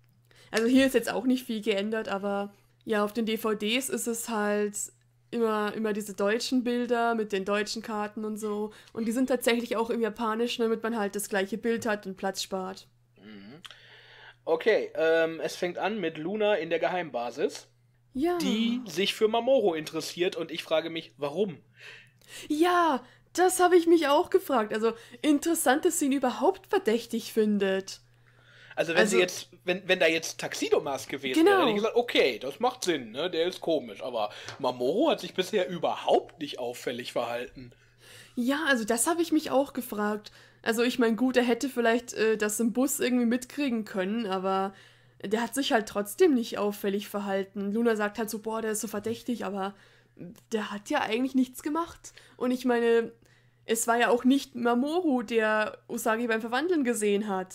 [SPEAKER 1] Also hier ist jetzt auch nicht viel geändert, aber ja, auf den DVDs ist es halt immer, immer diese deutschen Bilder mit den deutschen Karten und so. Und die sind tatsächlich auch im Japanischen, damit man halt das gleiche Bild hat und Platz spart.
[SPEAKER 2] Mhm. Okay, ähm, es fängt an mit Luna in der Geheimbasis,
[SPEAKER 1] ja. die
[SPEAKER 2] sich für Mamoru interessiert und ich frage mich, warum?
[SPEAKER 1] Ja, das habe ich mich auch gefragt. Also interessant, dass sie ihn überhaupt verdächtig findet.
[SPEAKER 2] Also wenn also, sie jetzt, wenn, wenn da jetzt Taxidomas gewesen genau. wäre, hätte ich gesagt, okay, das macht Sinn, ne? Der ist komisch, aber Mamoru hat sich bisher überhaupt nicht auffällig verhalten.
[SPEAKER 1] Ja, also das habe ich mich auch gefragt. Also ich meine, gut, er hätte vielleicht äh, das im Bus irgendwie mitkriegen können, aber der hat sich halt trotzdem nicht auffällig verhalten. Luna sagt halt so, boah, der ist so verdächtig, aber der hat ja eigentlich nichts gemacht. Und ich meine, es war ja auch nicht Mamoru, der Usagi beim Verwandeln gesehen hat.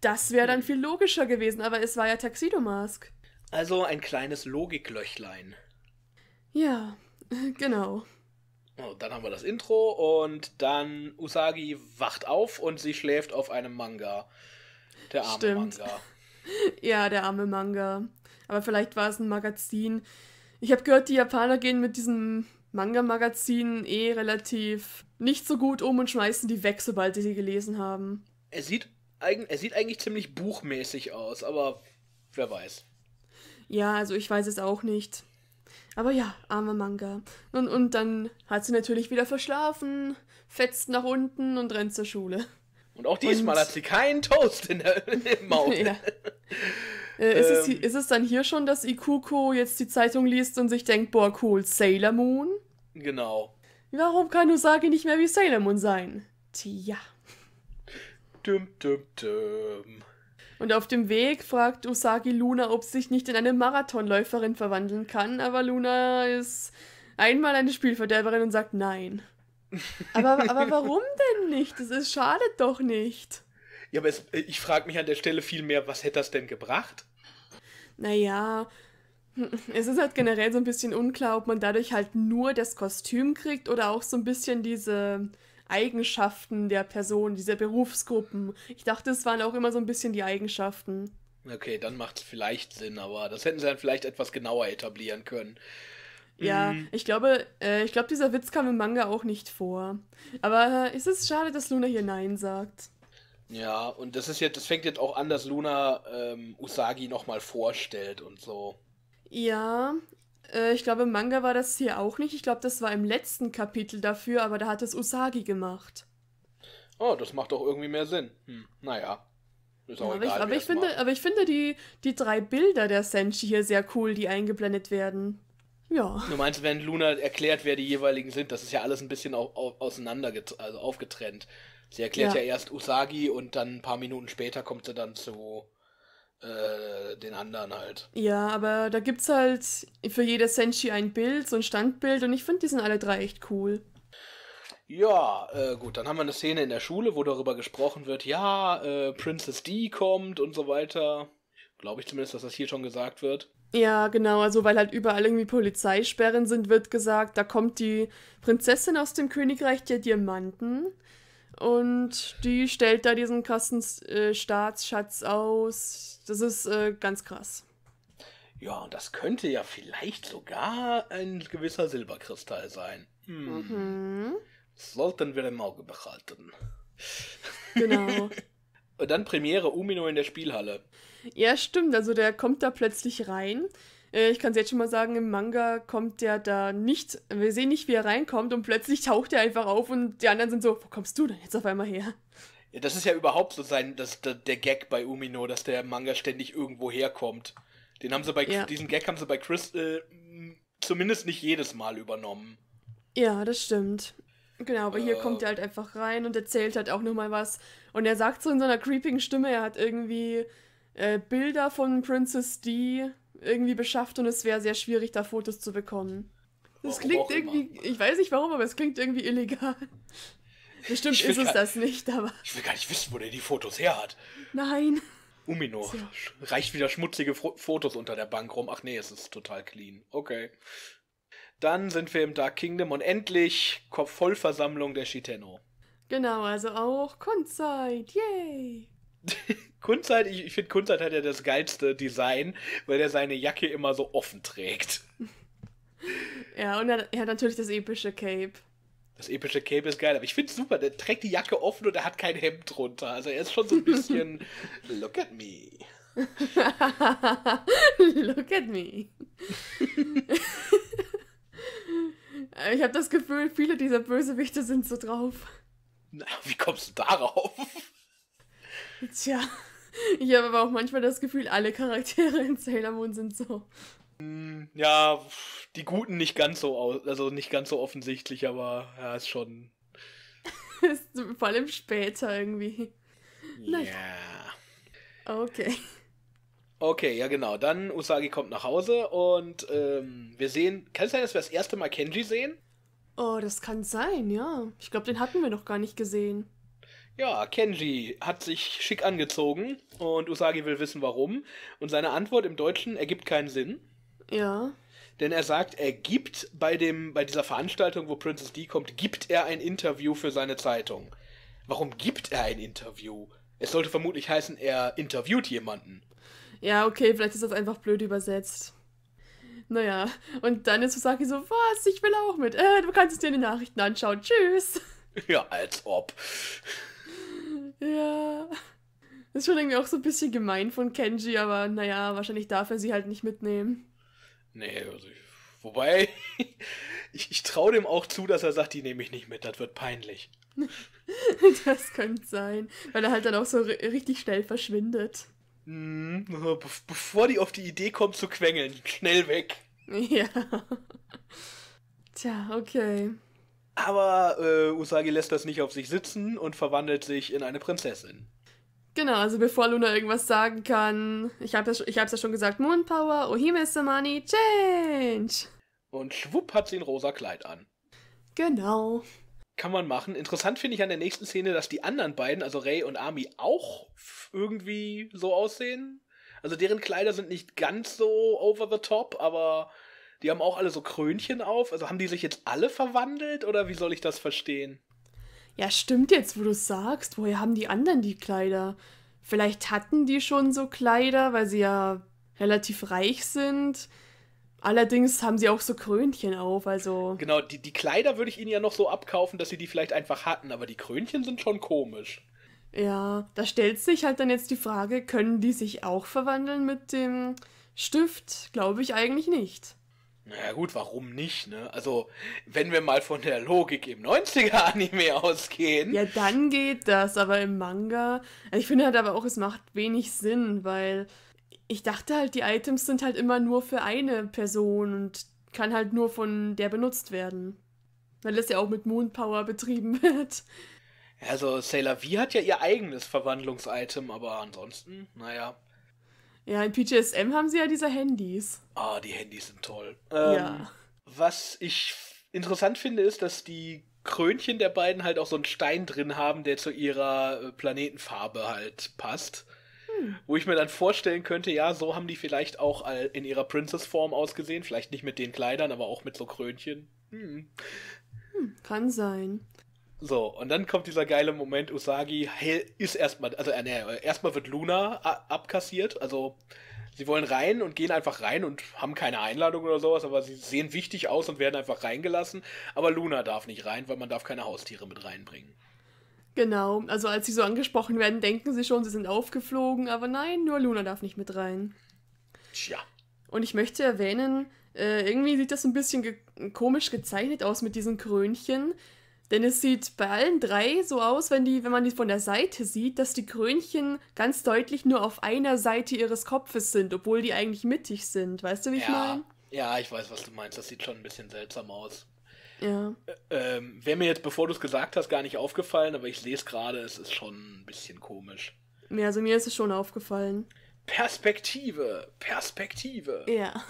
[SPEAKER 1] Das wäre dann viel logischer gewesen, aber es war ja Tuxedo Mask.
[SPEAKER 2] Also ein kleines Logiklöchlein.
[SPEAKER 1] Ja, genau
[SPEAKER 2] dann haben wir das Intro und dann Usagi wacht auf und sie schläft auf einem Manga. Der arme Stimmt. Manga.
[SPEAKER 1] Ja, der arme Manga. Aber vielleicht war es ein Magazin. Ich habe gehört, die Japaner gehen mit diesem manga magazin eh relativ nicht so gut um und schmeißen die weg, sobald sie sie gelesen haben.
[SPEAKER 2] Er sieht, er sieht eigentlich ziemlich buchmäßig aus, aber wer weiß.
[SPEAKER 1] Ja, also ich weiß es auch nicht. Aber ja, armer Manga. Und, und dann hat sie natürlich wieder verschlafen, fetzt nach unten und rennt zur Schule.
[SPEAKER 2] Und auch diesmal und, hat sie keinen Toast in der, in Ja.
[SPEAKER 1] Äh, ist, es, ähm. ist es dann hier schon, dass Ikuko jetzt die Zeitung liest und sich denkt, boah, cool, Sailor Moon? Genau. Warum kann Usagi nicht mehr wie Sailor Moon sein? Tja.
[SPEAKER 2] Düm, düm, düm.
[SPEAKER 1] Und auf dem Weg fragt Usagi Luna, ob sie sich nicht in eine Marathonläuferin verwandeln kann, aber Luna ist einmal eine Spielverderberin und sagt nein. Aber, aber warum denn nicht? Das ist, schadet doch nicht.
[SPEAKER 2] Ja, aber es, ich frage mich an der Stelle viel mehr, was hätte das denn gebracht?
[SPEAKER 1] Naja, es ist halt generell so ein bisschen unklar, ob man dadurch halt nur das Kostüm kriegt oder auch so ein bisschen diese Eigenschaften der Person, dieser Berufsgruppen. Ich dachte, es waren auch immer so ein bisschen die Eigenschaften.
[SPEAKER 2] Okay, dann macht es vielleicht Sinn, aber das hätten sie dann vielleicht etwas genauer etablieren können. Ja, mhm.
[SPEAKER 1] ich glaube, äh, ich glaube, dieser Witz kam im Manga auch nicht vor. Aber äh, es schade, dass Luna hier Nein sagt.
[SPEAKER 2] Ja, und das ist jetzt, das fängt jetzt auch an, dass Luna ähm, Usagi nochmal vorstellt und so.
[SPEAKER 1] Ja, äh, ich glaube, im Manga war das hier auch nicht. Ich glaube, das war im letzten Kapitel dafür, aber da hat es Usagi gemacht.
[SPEAKER 2] Oh, das macht doch irgendwie mehr Sinn. Hm, naja. Ist auch ja, egal, aber, ich, aber, ich finde,
[SPEAKER 1] aber ich finde die, die drei Bilder der Senshi hier sehr cool, die eingeblendet werden. Ja.
[SPEAKER 2] Du meinst, wenn Luna erklärt, wer die jeweiligen sind, das ist ja alles ein bisschen au au auseinander, also aufgetrennt. Sie erklärt ja. ja. erst Usagi und dann ein paar Minuten später kommt sie dann zu äh, den anderen halt.
[SPEAKER 1] Ja, aber da gibt's halt für jede Senshi ein Bild, so ein Standbild und ich finde, die sind alle drei echt cool.
[SPEAKER 2] Ja, äh, gut, dann haben wir eine Szene in der Schule, wo darüber gesprochen wird, ja, äh, Princess D kommt und so weiter. Glaube ich zumindest, dass das hier schon gesagt wird.
[SPEAKER 1] Ja, genau, also weil halt überall irgendwie Polizeisperren sind, wird gesagt, da kommt die Prinzessin aus dem Königreich der Diamanten und die stellt da diesen krassen äh, Staatsschatz aus, das ist äh, ganz
[SPEAKER 2] krass. Ja, und das könnte ja vielleicht sogar ein gewisser Silberkristall sein.
[SPEAKER 1] Hm. Mhm.
[SPEAKER 2] Sollten wir im Auge behalten. Genau. und dann Premiere Umino in der Spielhalle.
[SPEAKER 1] Ja, stimmt. Also der kommt da plötzlich rein. Äh, ich kann es jetzt schon mal sagen, im Manga kommt der da nicht. Wir sehen nicht, wie er reinkommt und plötzlich taucht er einfach auf und die anderen sind so, wo kommst du denn jetzt auf einmal her?
[SPEAKER 2] Ja, das ist ja überhaupt so sein, dass der, der Gag bei Umino, dass der Manga ständig irgendwo herkommt. Den haben sie bei ja. diesen Gag haben sie bei Crystal äh, zumindest nicht jedes Mal übernommen.
[SPEAKER 1] Ja, das stimmt. Genau, aber äh, hier kommt er halt einfach rein und erzählt halt auch nochmal was. Und er sagt so in seiner creepigen Stimme, er hat irgendwie äh, Bilder von Princess D irgendwie beschafft und es wäre sehr schwierig, da Fotos zu bekommen. Das klingt irgendwie, immer. ich weiß nicht warum, aber es klingt irgendwie illegal. Bestimmt ist es das nicht, aber.
[SPEAKER 2] Ich will gar nicht wissen, wo der die Fotos her hat. Nein. Umino ja. reicht wieder schmutzige Fotos unter der Bank rum. Ach nee, es ist total clean. Okay. Dann sind wir im Dark Kingdom und endlich Vollversammlung der Shiteno.
[SPEAKER 1] Genau, also auch Kundzeit. Yay!
[SPEAKER 2] Kunzeit, ich, ich finde, Kunzeit hat ja das geilste Design, weil er seine Jacke immer so offen trägt.
[SPEAKER 1] ja, und er, er hat natürlich das epische Cape.
[SPEAKER 2] Das epische Cape ist geil, aber ich finde es super. Der trägt die Jacke offen und er hat kein Hemd drunter. Also er ist schon so ein bisschen. Look at me.
[SPEAKER 1] Look at me. ich habe das Gefühl, viele dieser Bösewichte sind so drauf.
[SPEAKER 2] Na, wie kommst du darauf?
[SPEAKER 1] Tja, ich habe aber auch manchmal das Gefühl, alle Charaktere in Sailor Moon sind so.
[SPEAKER 2] Mm, ja, die Guten nicht ganz so aus, also nicht ganz so offensichtlich, aber ja, ist schon.
[SPEAKER 1] Vor allem später irgendwie. Ja.
[SPEAKER 2] Yeah. Okay. Okay, ja genau. Dann Usagi kommt nach Hause und ähm, wir sehen. Kann es sein, dass wir das erste Mal Kenji sehen?
[SPEAKER 1] Oh, das kann sein, ja. Ich glaube, den hatten wir noch gar nicht gesehen.
[SPEAKER 2] Ja, Kenji hat sich schick angezogen und Usagi will wissen, warum. Und seine Antwort im Deutschen ergibt keinen Sinn. Ja. Denn er sagt, er gibt bei, dem, bei dieser Veranstaltung, wo Princess D kommt, gibt er ein Interview für seine Zeitung. Warum gibt er ein Interview? Es sollte vermutlich heißen, er interviewt jemanden.
[SPEAKER 1] Ja, okay, vielleicht ist das einfach blöd übersetzt. Naja, und dann ist Susaki so, was, ich will auch mit. Äh, du kannst es dir in den Nachrichten anschauen. Tschüss.
[SPEAKER 2] Ja, als ob.
[SPEAKER 1] Ja. Ist schon irgendwie auch so ein bisschen gemein von Kenji, aber naja, wahrscheinlich darf er sie halt nicht mitnehmen.
[SPEAKER 2] Nee, also ich, wobei, ich, ich traue dem auch zu, dass er sagt, die nehme ich nicht mit, das wird peinlich.
[SPEAKER 1] das könnte sein, weil er halt dann auch so richtig schnell verschwindet.
[SPEAKER 2] Mhm, also be bevor die auf die Idee kommt zu quengeln, schnell weg.
[SPEAKER 1] Ja. Tja, okay.
[SPEAKER 2] Aber äh, Usagi lässt das nicht auf sich sitzen und verwandelt sich in eine Prinzessin.
[SPEAKER 1] Genau, also bevor Luna irgendwas sagen kann, ich habe es hab's ja schon gesagt, Moon Power, Ohime Samani, Change!
[SPEAKER 2] Und schwupp hat sie ein rosa Kleid an.
[SPEAKER 1] Genau.
[SPEAKER 2] Kann man machen. Interessant finde ich an der nächsten Szene, dass die anderen beiden, also Ray und Ami, auch irgendwie so aussehen. Also deren Kleider sind nicht ganz so over the top, aber die haben auch alle so Krönchen auf. Also haben die sich jetzt alle verwandelt oder wie soll ich das verstehen?
[SPEAKER 1] Ja, stimmt jetzt, wo du es sagst. Woher haben die anderen die Kleider? Vielleicht hatten die schon so Kleider, weil sie ja relativ reich sind. Allerdings haben sie auch so Krönchen auf, also.
[SPEAKER 2] Genau, die, die Kleider würde ich ihnen ja noch so abkaufen, dass sie die vielleicht einfach hatten, aber die Krönchen sind schon komisch.
[SPEAKER 1] Ja, da stellt sich halt dann jetzt die Frage, können die sich auch verwandeln mit dem Stift? Glaube ich eigentlich nicht.
[SPEAKER 2] Naja gut, warum nicht, ne? Also, wenn wir mal von der Logik im 90er-Anime ausgehen. Ja,
[SPEAKER 1] dann geht das, aber im Manga. Also ich finde halt aber auch, es macht wenig Sinn, weil ich dachte halt, die Items sind halt immer nur für eine Person und kann halt nur von der benutzt werden. Weil das ja auch mit Moonpower betrieben wird.
[SPEAKER 2] Also, Sailor V hat ja ihr eigenes Verwandlungs-Item, aber ansonsten, naja.
[SPEAKER 1] Ja, in PGSM haben sie ja diese Handys.
[SPEAKER 2] Ah, die Handys sind toll. Ähm, ja. Was ich interessant finde, ist, dass die Krönchen der beiden halt auch so einen Stein drin haben, der zu ihrer äh, Planetenfarbe halt passt. Hm. Wo ich mir dann vorstellen könnte, ja, so haben die vielleicht auch in ihrer Princess-Form ausgesehen. Vielleicht nicht mit den Kleidern, aber auch mit so Krönchen. Hm.
[SPEAKER 1] Hm, kann sein.
[SPEAKER 2] So, und dann kommt dieser geile Moment, Usagi ist erstmal, also äh, erstmal wird Luna äh, abkassiert, also sie wollen rein und gehen einfach rein und haben keine Einladung oder sowas, aber sie sehen wichtig aus und werden einfach reingelassen, aber Luna darf nicht rein, weil man darf keine Haustiere mit reinbringen.
[SPEAKER 1] Genau, also als sie so angesprochen werden, denken sie schon, sie sind aufgeflogen, aber nein, nur Luna darf nicht mit rein. Tja. Und ich möchte erwähnen, äh, irgendwie sieht das ein bisschen ge komisch gezeichnet aus mit diesen Krönchen. Denn es sieht bei allen drei so aus, wenn, die, wenn man die von der Seite sieht, dass die Krönchen ganz deutlich nur auf einer Seite ihres Kopfes sind, obwohl die eigentlich mittig sind. Weißt du, wie ja. ich meine?
[SPEAKER 2] Ja, ich weiß, was du meinst. Das sieht schon ein bisschen seltsam aus. Ja. Ähm, Wäre mir jetzt, bevor du es gesagt hast, gar nicht aufgefallen, aber ich sehe es gerade, es ist schon ein bisschen komisch.
[SPEAKER 1] Ja, also mir ist es schon aufgefallen.
[SPEAKER 2] Perspektive, Perspektive. Ja.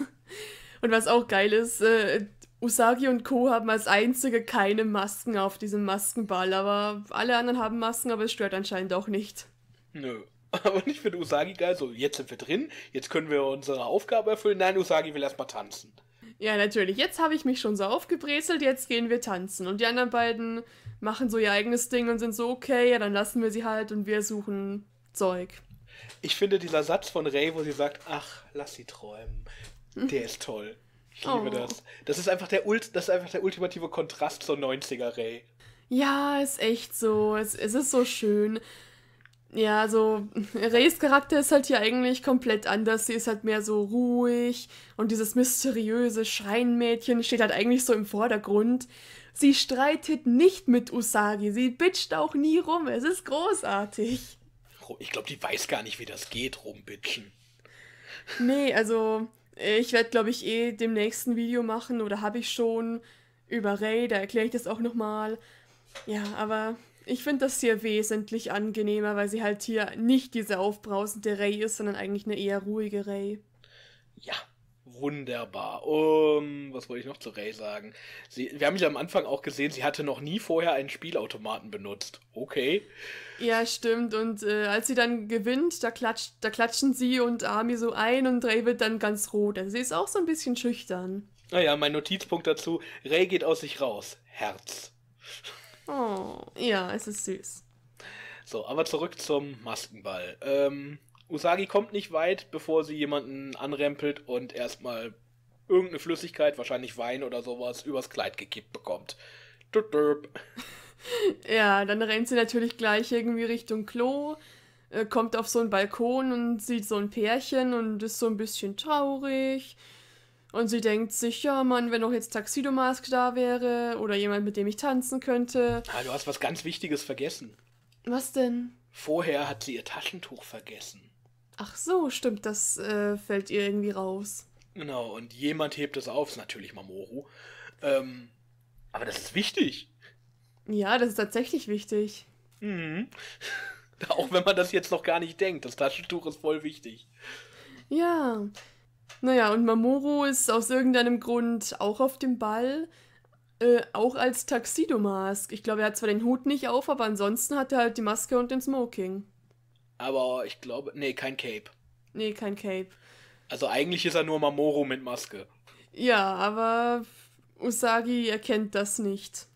[SPEAKER 1] Und was auch geil ist, äh, Usagi und Co. haben als einzige keine Masken auf diesem Maskenball, aber alle anderen haben Masken, aber es stört anscheinend auch nicht.
[SPEAKER 2] Nö. Aber nicht für Usagi geil, so jetzt sind wir drin, jetzt können wir unsere Aufgabe erfüllen. Nein, Usagi will erstmal tanzen.
[SPEAKER 1] Ja, natürlich. Jetzt habe ich mich schon so aufgebrezelt, jetzt gehen wir tanzen. Und die anderen beiden machen so ihr eigenes Ding und sind so, okay, ja, dann lassen wir sie halt und wir suchen Zeug.
[SPEAKER 2] Ich finde dieser Satz von Ray, wo sie sagt, ach, lass sie träumen, der ist toll. Ich liebe oh. das. Das ist, einfach der Ult das ist einfach der ultimative Kontrast zur 90er Ray.
[SPEAKER 1] Ja, ist echt so. Es, es ist so schön. Ja, also Rays Charakter ist halt hier eigentlich komplett anders. Sie ist halt mehr so ruhig und dieses mysteriöse Schreinmädchen steht halt eigentlich so im Vordergrund. Sie streitet nicht mit Usagi, sie bitcht auch nie rum. Es ist
[SPEAKER 2] großartig. Ich glaube, die weiß gar nicht, wie das geht, rumbitchen.
[SPEAKER 1] Nee, also ich werde, glaube ich, eh demnächst ein Video machen oder habe ich schon über Ray, da erkläre ich das auch nochmal. Ja, aber ich finde das hier wesentlich angenehmer, weil sie halt hier nicht diese aufbrausende Ray ist, sondern eigentlich eine eher ruhige Ray.
[SPEAKER 2] Ja, wunderbar. Um, was wollte ich noch zu Ray sagen? Sie, wir haben ja am Anfang auch gesehen, sie hatte noch nie vorher einen Spielautomaten benutzt. Okay. Ja,
[SPEAKER 1] stimmt. Und äh, als sie dann gewinnt, da, klatscht, da klatschen sie und Army so ein und Ray wird dann ganz rot. Also sie ist auch so ein bisschen schüchtern.
[SPEAKER 2] Naja, ah mein Notizpunkt dazu, Ray geht aus sich raus. Herz.
[SPEAKER 1] Oh, ja, es ist süß.
[SPEAKER 2] So, aber zurück zum Maskenball. Ähm, Usagi kommt nicht weit, bevor sie jemanden anrempelt und erstmal irgendeine Flüssigkeit, wahrscheinlich Wein oder sowas, übers Kleid gekippt bekommt. Tut,
[SPEAKER 1] Ja, dann rennt sie natürlich gleich irgendwie Richtung Klo, äh, kommt auf so einen Balkon und sieht so ein Pärchen und ist so ein bisschen traurig. Und sie denkt sich, ja Mann, wenn doch jetzt Tuxedo Mask da wäre oder jemand, mit dem ich tanzen könnte.
[SPEAKER 2] Ah, du hast was ganz Wichtiges vergessen.
[SPEAKER 1] Was denn?
[SPEAKER 2] Vorher hat sie ihr Taschentuch vergessen.
[SPEAKER 1] Ach so, stimmt, das äh, fällt ihr irgendwie raus.
[SPEAKER 2] Genau, und jemand hebt es auf, ist natürlich Mamoru. Ähm, aber das ist wichtig.
[SPEAKER 1] Ja, das ist tatsächlich wichtig. Mhm.
[SPEAKER 2] Auch wenn man das jetzt noch gar nicht denkt, das Taschentuch ist voll wichtig.
[SPEAKER 1] Ja. Naja, und Mamoru ist aus irgendeinem Grund auch auf dem Ball, äh, auch als Taxidomask. Ich glaube, er hat zwar den Hut nicht auf, aber ansonsten hat er halt die Maske und den Smoking.
[SPEAKER 2] Aber ich glaube, nee, kein Cape.
[SPEAKER 1] Nee, kein Cape.
[SPEAKER 2] Also eigentlich ist er nur Mamoru mit Maske.
[SPEAKER 1] Ja, aber Usagi erkennt das nicht.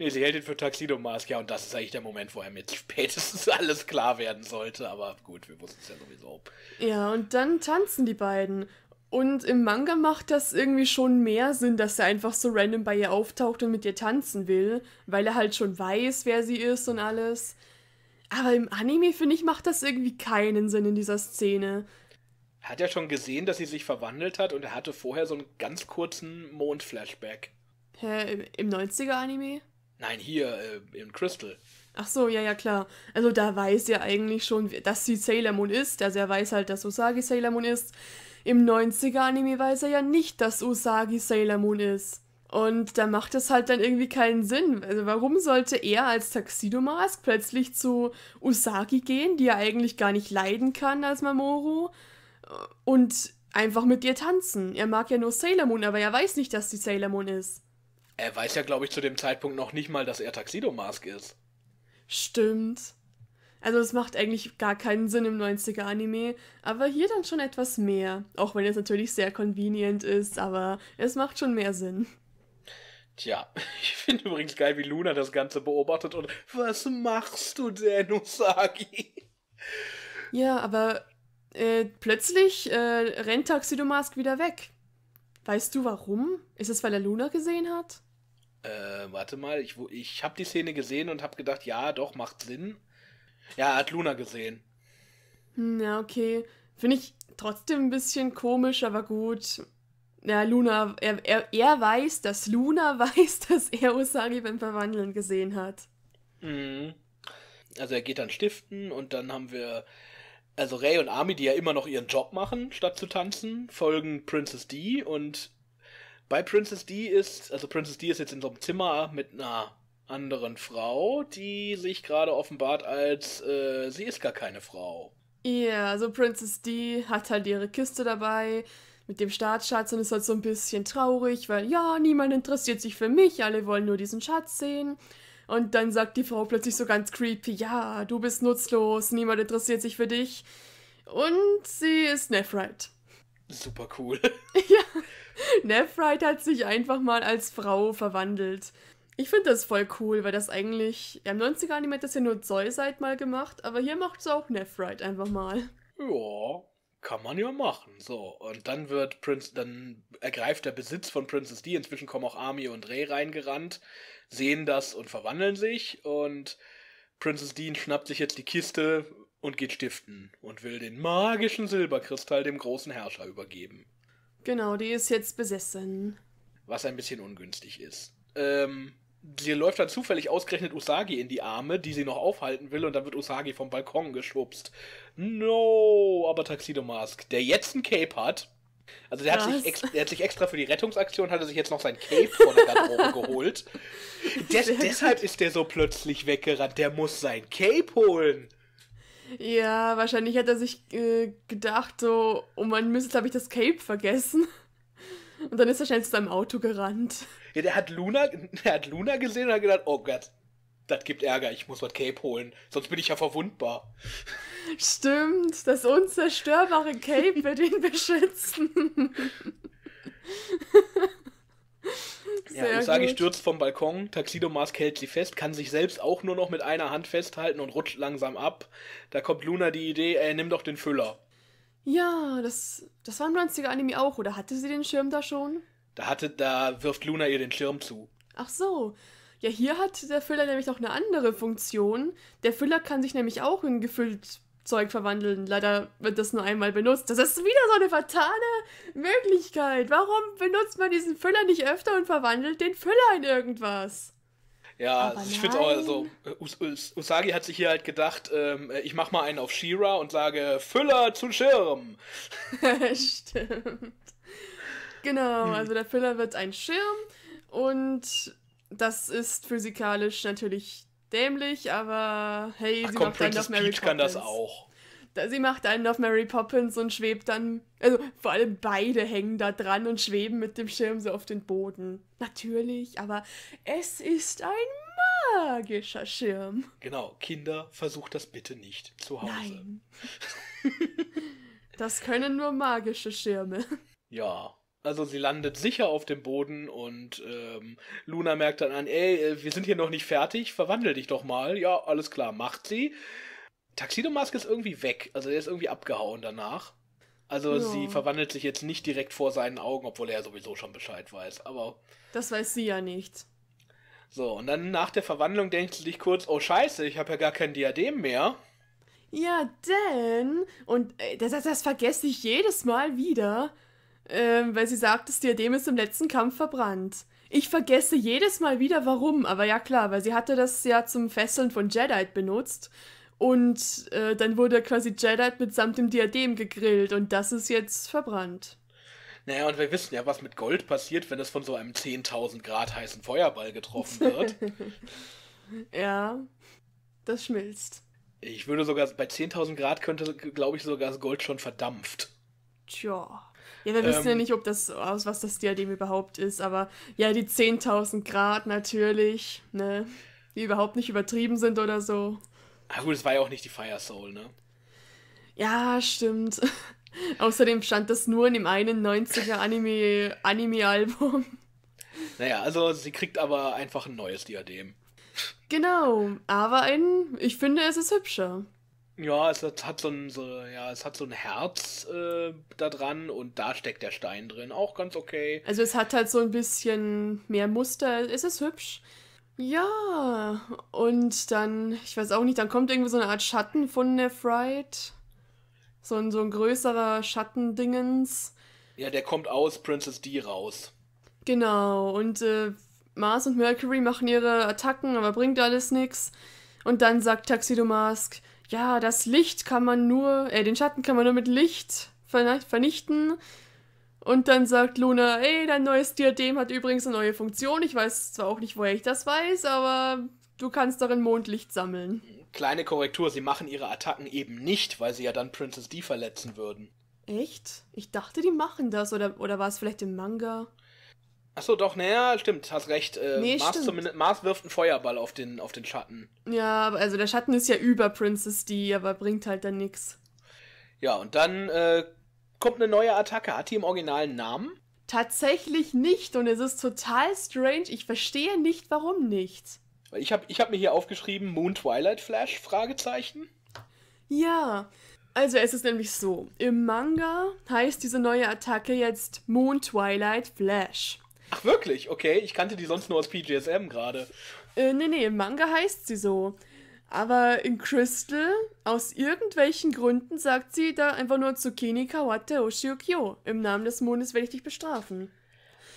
[SPEAKER 2] Nee, sie hält ihn für Tuxedo Mask, ja, und das ist eigentlich der Moment, wo er mit spätestens alles klar werden sollte, aber gut, wir wussten es ja sowieso.
[SPEAKER 1] Ja, und dann tanzen die beiden. Und im Manga macht das irgendwie schon mehr Sinn, dass er einfach so random bei ihr auftaucht und mit ihr tanzen will, weil er halt schon weiß, wer sie ist und alles. Aber im Anime, finde ich, macht das irgendwie keinen Sinn in dieser Szene.
[SPEAKER 2] Er Hat ja schon gesehen, dass sie sich verwandelt hat und er hatte vorher so einen ganz kurzen Mondflashback.
[SPEAKER 1] Hä, im 90er-Anime?
[SPEAKER 2] Nein, hier äh, in Crystal.
[SPEAKER 1] Ach so, ja, ja, klar. Also da weiß er eigentlich schon, dass sie Sailor Moon ist. Also er weiß halt, dass Usagi Sailor Moon ist. Im 90er-Anime weiß er ja nicht, dass Usagi Sailor Moon ist. Und da macht es halt dann irgendwie keinen Sinn. Also warum sollte er als Tuxedo Mask plötzlich zu Usagi gehen, die er eigentlich gar nicht leiden kann als Mamoru, äh, und einfach mit ihr tanzen? Er mag ja nur Sailor Moon, aber er weiß nicht, dass sie Sailor Moon ist.
[SPEAKER 2] Er weiß ja, glaube ich, zu dem Zeitpunkt noch nicht mal, dass er Tuxedo Mask ist.
[SPEAKER 1] Stimmt. Also es macht eigentlich gar keinen Sinn im 90er-Anime, aber hier dann schon etwas mehr. Auch wenn es natürlich sehr convenient ist, aber es macht schon mehr Sinn.
[SPEAKER 2] Tja, ich finde übrigens geil, wie Luna das Ganze beobachtet und was machst du denn, Usagi?
[SPEAKER 1] Ja, aber äh, plötzlich äh, rennt Tuxedo Mask wieder weg. Weißt du warum? Ist es, weil er Luna gesehen hat?
[SPEAKER 2] äh, warte mal, ich, ich habe die Szene gesehen und habe gedacht, ja, doch, macht Sinn. Ja, hat Luna gesehen.
[SPEAKER 1] Hm, ja, okay. Finde ich trotzdem ein bisschen komisch, aber gut. Ja, Luna, er, er, er weiß, dass Luna weiß, dass er Usagi beim Verwandeln gesehen hat.
[SPEAKER 2] Mhm. Also er geht dann stiften und dann haben wir, also Ray und Ami, die ja immer noch ihren Job machen, statt zu tanzen, folgen Princess D und bei Princess D ist, also Princess D ist jetzt in so einem Zimmer mit einer anderen Frau, die sich gerade offenbart als, äh, sie ist gar keine Frau.
[SPEAKER 1] Ja, yeah, also Princess D hat halt ihre Kiste dabei mit dem Staatsschatz und ist halt so ein bisschen traurig, weil ja, niemand interessiert sich für mich, alle wollen nur diesen Schatz sehen. Und dann sagt die Frau plötzlich so ganz creepy, ja, du bist nutzlos, niemand interessiert sich für dich. Und sie ist Nephrite
[SPEAKER 2] super cool. ja,
[SPEAKER 1] Nephrite hat sich einfach mal als Frau verwandelt. Ich finde das voll cool, weil das eigentlich. Ja, Im 90er Anime hat das ja nur Zoisite mal gemacht, aber hier macht es auch Nephrite einfach mal.
[SPEAKER 2] Ja, kann man ja machen. So, und dann wird Prince, dann ergreift der Besitz von Princess D. Inzwischen kommen auch Army und Rey reingerannt, sehen das und verwandeln sich und Princess Dean schnappt sich jetzt die Kiste und geht stiften und will den magischen Silberkristall dem großen Herrscher übergeben.
[SPEAKER 1] Genau, die ist jetzt besessen.
[SPEAKER 2] Was ein bisschen ungünstig ist. Ähm, sie läuft dann zufällig ausgerechnet Usagi in die Arme, die sie noch aufhalten will, und dann wird Usagi vom Balkon geschwupst. No, aber Tuxedo Mask, der jetzt ein Cape hat. Also der hat, der hat, sich extra für die Rettungsaktion, hat er sich jetzt noch sein Cape von
[SPEAKER 1] der Garderobe
[SPEAKER 2] geholt. Des deshalb ist der so plötzlich weggerannt. Der muss sein Cape holen.
[SPEAKER 1] Ja, wahrscheinlich hat er sich äh, gedacht, so, oh man Mist, habe ich das Cape vergessen. Und dann ist er schnell zu seinem Auto gerannt.
[SPEAKER 2] Ja, der hat Luna, der hat Luna gesehen und hat gedacht, oh Gott, das gibt Ärger, ich muss was Cape holen, sonst bin ich ja verwundbar.
[SPEAKER 1] Stimmt, das unzerstörbare Cape wird ihn beschützen.
[SPEAKER 2] Ja, Usagi gut. stürzt vom Balkon, Taxidomask hält sie fest, kann sich selbst auch nur noch mit einer Hand festhalten und rutscht langsam ab. Da kommt Luna die Idee, äh, nimm doch den Füller.
[SPEAKER 1] Ja, das, das war im 90er Anime auch, oder hatte sie den Schirm da schon?
[SPEAKER 2] Da hatte, da wirft Luna ihr den Schirm zu.
[SPEAKER 1] Ach so. Ja, hier hat der Füller nämlich noch eine andere Funktion. Der Füller kann sich nämlich auch in gefüllt Zeug verwandeln. Leider wird das nur einmal benutzt. Das ist wieder so eine fatale Möglichkeit. Warum benutzt man diesen Füller nicht öfter und verwandelt den Füller in irgendwas?
[SPEAKER 2] Ja, Aber also ich finde auch, also, äh, Us Us Usagi hat sich hier halt gedacht, ähm, äh, ich mache mal einen auf Shira und sage Füller zu Schirm.
[SPEAKER 1] Stimmt. Genau, hm. also der Füller wird ein Schirm und das ist physikalisch natürlich dämlich, aber hey, Ach, sie komm, macht einen auf Mary Peach Poppins. kann das auch. Sie macht einen auf Mary Poppins und schwebt dann, also vor allem beide hängen da dran und schweben mit dem Schirm so auf den Boden. Natürlich, aber es ist ein magischer Schirm.
[SPEAKER 2] Genau, Kinder, versucht das bitte nicht zu Hause.
[SPEAKER 1] Nein. das können nur magische Schirme.
[SPEAKER 2] Ja. Also sie landet sicher auf dem Boden und ähm, Luna merkt dann an, ey, äh, wir sind hier noch nicht fertig, verwandel dich doch mal. Ja, alles klar, macht sie. Taxidomask ist irgendwie weg, also er ist irgendwie abgehauen danach. Also ja. sie verwandelt sich jetzt nicht direkt vor seinen Augen, obwohl er sowieso schon Bescheid weiß, aber... Das weiß sie ja nicht. So, und dann nach der Verwandlung denkt sie sich kurz, oh scheiße, ich habe ja gar kein Diadem mehr.
[SPEAKER 1] Ja, denn... Und äh, das, das vergesse ich jedes Mal wieder ähm, weil sie sagt, das Diadem ist im letzten Kampf verbrannt. Ich vergesse jedes Mal wieder warum, aber ja klar, weil sie hatte das ja zum Fesseln von Jedi benutzt und äh, dann wurde quasi Jedi mitsamt dem Diadem gegrillt und das ist jetzt verbrannt.
[SPEAKER 2] Naja, und wir wissen ja, was mit Gold passiert, wenn es von so einem 10.000 Grad heißen Feuerball getroffen wird.
[SPEAKER 1] ja, das schmilzt.
[SPEAKER 2] Ich würde sogar, bei 10.000 Grad könnte, glaube ich, sogar das Gold schon verdampft.
[SPEAKER 1] Tja. Ja, wir ähm, wissen ja ähm, nicht, ob das, aus was das Diadem überhaupt ist, aber ja, die 10.000 Grad natürlich, ne? Die überhaupt nicht übertrieben sind oder so.
[SPEAKER 2] Ah gut, es war ja auch nicht die Fire Soul, ne?
[SPEAKER 1] Ja, stimmt. Außerdem stand das nur in dem einen 90er Anime, Anime-Album.
[SPEAKER 2] Naja, also sie kriegt aber einfach ein neues Diadem.
[SPEAKER 1] Genau, aber ein, ich finde, es ist hübscher.
[SPEAKER 2] Ja, es hat, so ein, so, ja, es hat so ein Herz äh, da dran und da steckt der Stein drin. Auch ganz okay.
[SPEAKER 1] Also es hat halt so ein bisschen mehr Muster. Es ist hübsch. Ja, und dann, ich weiß auch nicht, dann kommt irgendwie so eine Art Schatten von der Fright. So ein, so ein größerer Schattendingens.
[SPEAKER 2] Ja, der kommt aus Princess D raus.
[SPEAKER 1] Genau, und äh, Mars und Mercury machen ihre Attacken, aber bringt alles nichts. Und dann sagt Taxidomask Mask, ja, das Licht kann man nur, äh, den Schatten kann man nur mit Licht vernichten. Und dann sagt Luna, ey, dein neues Diadem hat übrigens eine neue Funktion. Ich weiß zwar auch nicht, woher ich das weiß, aber du kannst darin Mondlicht sammeln.
[SPEAKER 2] Kleine Korrektur, sie machen ihre Attacken eben nicht, weil sie ja dann Princess D verletzen würden.
[SPEAKER 1] Echt? Ich dachte, die machen das. Oder, oder war es vielleicht im Manga?
[SPEAKER 2] Achso, doch, naja, stimmt, hast recht. Äh, nee, Mars, stimmt. Mars wirft einen Feuerball auf den, auf den Schatten.
[SPEAKER 1] Ja, also der Schatten ist ja über Princess D, aber bringt halt dann nichts.
[SPEAKER 2] Ja, und dann äh, kommt eine neue Attacke. Hat die im originalen Namen? Tatsächlich nicht und es ist total strange. Ich verstehe nicht, warum nicht. Ich habe ich hab mir hier aufgeschrieben Moon Twilight Flash? Fragezeichen.
[SPEAKER 1] Ja, also es ist nämlich so. Im Manga heißt diese neue Attacke jetzt Moon Twilight Flash.
[SPEAKER 2] Ach wirklich? Okay, ich kannte die sonst nur aus PGSM gerade.
[SPEAKER 1] Äh, nee, nee, im Manga heißt sie so. Aber in Crystal, aus irgendwelchen Gründen, sagt sie da einfach nur Tsukini Kawate Oshiokyo. Im Namen des Mondes werde ich dich bestrafen.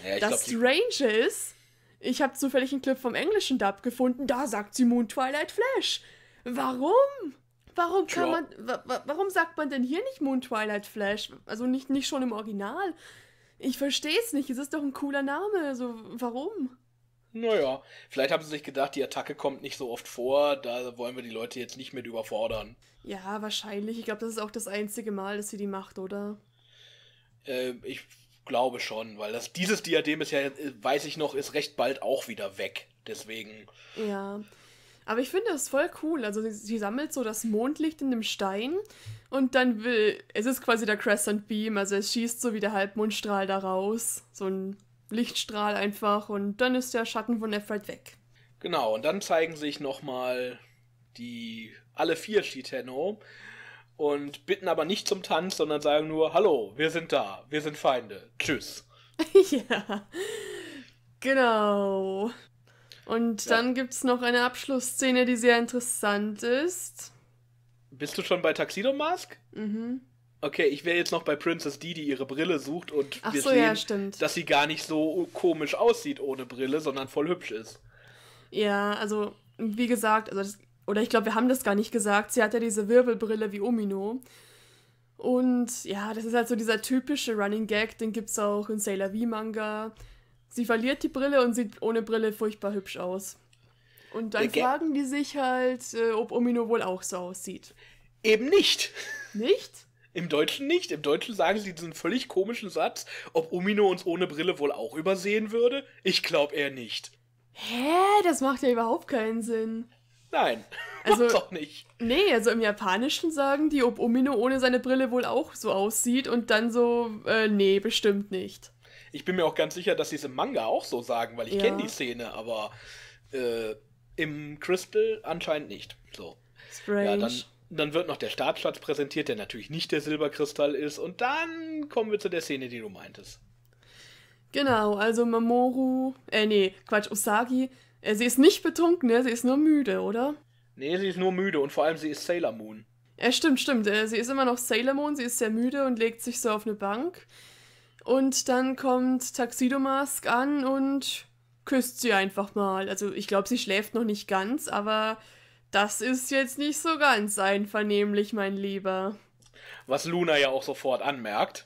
[SPEAKER 1] Ja, das glaub, Strange ist, ich habe zufällig einen Clip vom englischen Dub gefunden, da sagt sie Moon Twilight Flash. Warum? Warum kann ja. man, wa warum sagt man denn hier nicht Moon Twilight Flash? Also nicht, nicht schon im Original. Ich verstehe es nicht. Es ist doch ein cooler Name. So, warum?
[SPEAKER 2] Naja, vielleicht haben sie sich gedacht, die Attacke kommt nicht so oft vor, da wollen wir die Leute jetzt nicht mit überfordern.
[SPEAKER 1] Ja, wahrscheinlich. Ich glaube, das ist auch das einzige Mal, dass sie die macht, oder?
[SPEAKER 2] Äh, ich glaube schon, weil das, dieses Diadem ist ja, weiß ich noch, ist recht bald auch wieder weg. Deswegen.
[SPEAKER 1] Ja, aber ich finde das voll cool. Also sie, sie, sammelt so das Mondlicht in dem Stein und dann will. Es ist quasi der Crescent Beam, also es schießt so wie der Halbmondstrahl da raus. So ein Lichtstrahl einfach und dann ist der Schatten von Nefred weg.
[SPEAKER 2] Genau, und dann zeigen sich nochmal die alle vier Shiteno und bitten aber nicht zum Tanz, sondern sagen nur, hallo, wir sind da, wir sind Feinde. Tschüss. ja.
[SPEAKER 1] Genau. Und ja. dann gibt es noch eine Abschlussszene, die sehr interessant ist.
[SPEAKER 2] Bist du schon bei Tuxedo Mask? Mhm. Okay, ich wäre jetzt noch bei Princess D, die ihre Brille sucht und Ach wir so, sehen, ja, dass sie gar nicht so komisch aussieht ohne Brille, sondern voll hübsch ist.
[SPEAKER 1] Ja, also wie gesagt, also das, oder ich glaube, wir haben das gar nicht gesagt. Sie hat ja diese Wirbelbrille wie Omino. Und ja, das ist halt so dieser typische Running Gag, den gibt es auch in Sailor V Manga sie verliert die Brille und sieht ohne Brille furchtbar hübsch aus. Und dann ja, fragen
[SPEAKER 2] die sich halt, äh, ob Omino wohl auch so aussieht. Eben nicht. Nicht? Im Deutschen nicht. Im Deutschen sagen sie diesen völlig komischen Satz, ob Omino uns ohne Brille wohl auch übersehen würde. Ich glaube eher nicht.
[SPEAKER 1] Hä? Das macht ja überhaupt keinen Sinn.
[SPEAKER 2] Nein. Also doch nicht.
[SPEAKER 1] Nee, also im Japanischen sagen die, ob Omino ohne seine Brille wohl auch so aussieht und dann so, äh, nee, bestimmt nicht.
[SPEAKER 2] Ich bin mir auch ganz sicher, dass sie es im Manga auch so sagen, weil ich ja. kenne die Szene, aber äh, im Crystal anscheinend nicht. So. Strange. Ja, dann, dann wird noch der Startschatz präsentiert, der natürlich nicht der Silberkristall ist. Und dann kommen wir zu der Szene, die du meintest.
[SPEAKER 1] Genau, also Mamoru, äh, nee, Quatsch, Usagi, äh, sie ist nicht betrunken, ne? sie ist nur müde, oder?
[SPEAKER 2] Nee, sie ist nur müde und vor allem sie ist Sailor Moon.
[SPEAKER 1] Ja, stimmt, stimmt. Äh, sie ist immer noch Sailor Moon, sie ist sehr müde und legt sich so auf eine Bank. Und dann kommt Taxidomask an und küsst sie einfach mal. Also ich glaube, sie schläft noch nicht ganz, aber das ist jetzt nicht so ganz einvernehmlich, mein Lieber.
[SPEAKER 2] Was Luna ja auch sofort anmerkt.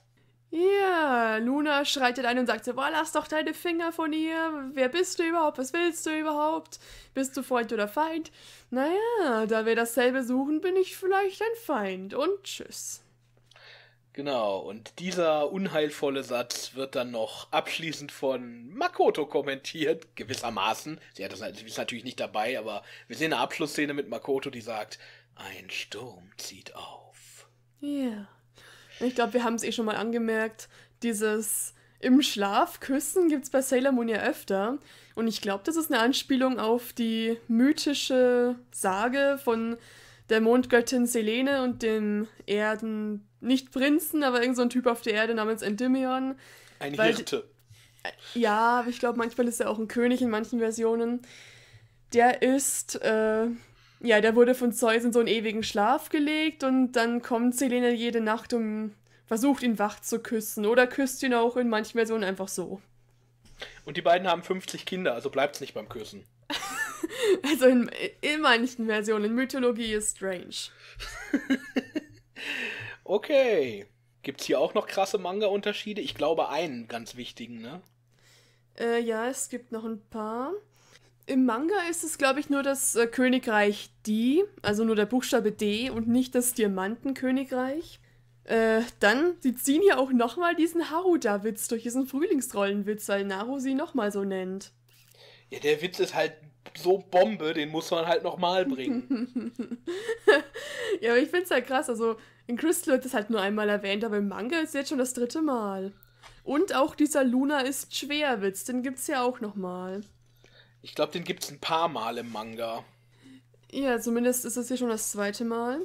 [SPEAKER 1] Ja, Luna schreitet ein und sagt so, boah, lass doch deine Finger von ihr. Wer bist du überhaupt? Was willst du überhaupt? Bist du Freund oder Feind? Naja, da wir dasselbe suchen, bin ich vielleicht ein Feind. Und tschüss.
[SPEAKER 2] Genau, und dieser unheilvolle Satz wird dann noch abschließend von Makoto kommentiert, gewissermaßen. Sie hat das, ist natürlich nicht dabei, aber wir sehen eine Abschlussszene mit Makoto, die sagt, ein Sturm zieht auf.
[SPEAKER 1] Ja. Yeah. Ich glaube, wir haben es eh schon mal angemerkt, dieses im Schlaf küssen gibt es bei Sailor Moon ja öfter. Und ich glaube, das ist eine Anspielung auf die mythische Sage von der Mondgöttin Selene und dem Erden nicht Prinzen, aber irgendein so Typ auf der Erde namens Endymion. Ein Hirte. Äh, ja, ich glaube, manchmal ist er auch ein König in manchen Versionen. Der ist, äh, ja, der wurde von Zeus in so einen ewigen Schlaf gelegt und dann kommt Selene jede Nacht um, versucht ihn wach zu küssen oder küsst ihn auch in manchen Versionen einfach so.
[SPEAKER 2] Und die beiden haben 50 Kinder, also bleibt's nicht beim Küssen.
[SPEAKER 1] also in, in manchen Versionen. Mythologie ist strange.
[SPEAKER 2] Okay. Gibt's hier auch noch krasse Manga-Unterschiede? Ich glaube einen ganz wichtigen, ne?
[SPEAKER 1] Äh, ja, es gibt noch ein paar. Im Manga ist es, glaube ich, nur das äh, Königreich D, also nur der Buchstabe D und nicht das Diamantenkönigreich. Äh, dann, sie ziehen ja auch nochmal diesen Haruda-Witz durch diesen Frühlingsrollenwitz, weil Naru sie nochmal so nennt.
[SPEAKER 2] Ja, der Witz ist halt so Bombe, den muss man halt nochmal bringen.
[SPEAKER 1] ja, aber ich find's halt krass, also in Crystal wird es halt nur einmal erwähnt, aber im Manga ist es jetzt schon das dritte Mal. Und auch dieser Luna ist Schwerwitz, den gibt's ja auch nochmal.
[SPEAKER 2] Ich glaube, den gibt's ein paar Mal im Manga.
[SPEAKER 1] Ja, zumindest ist es hier schon das zweite Mal.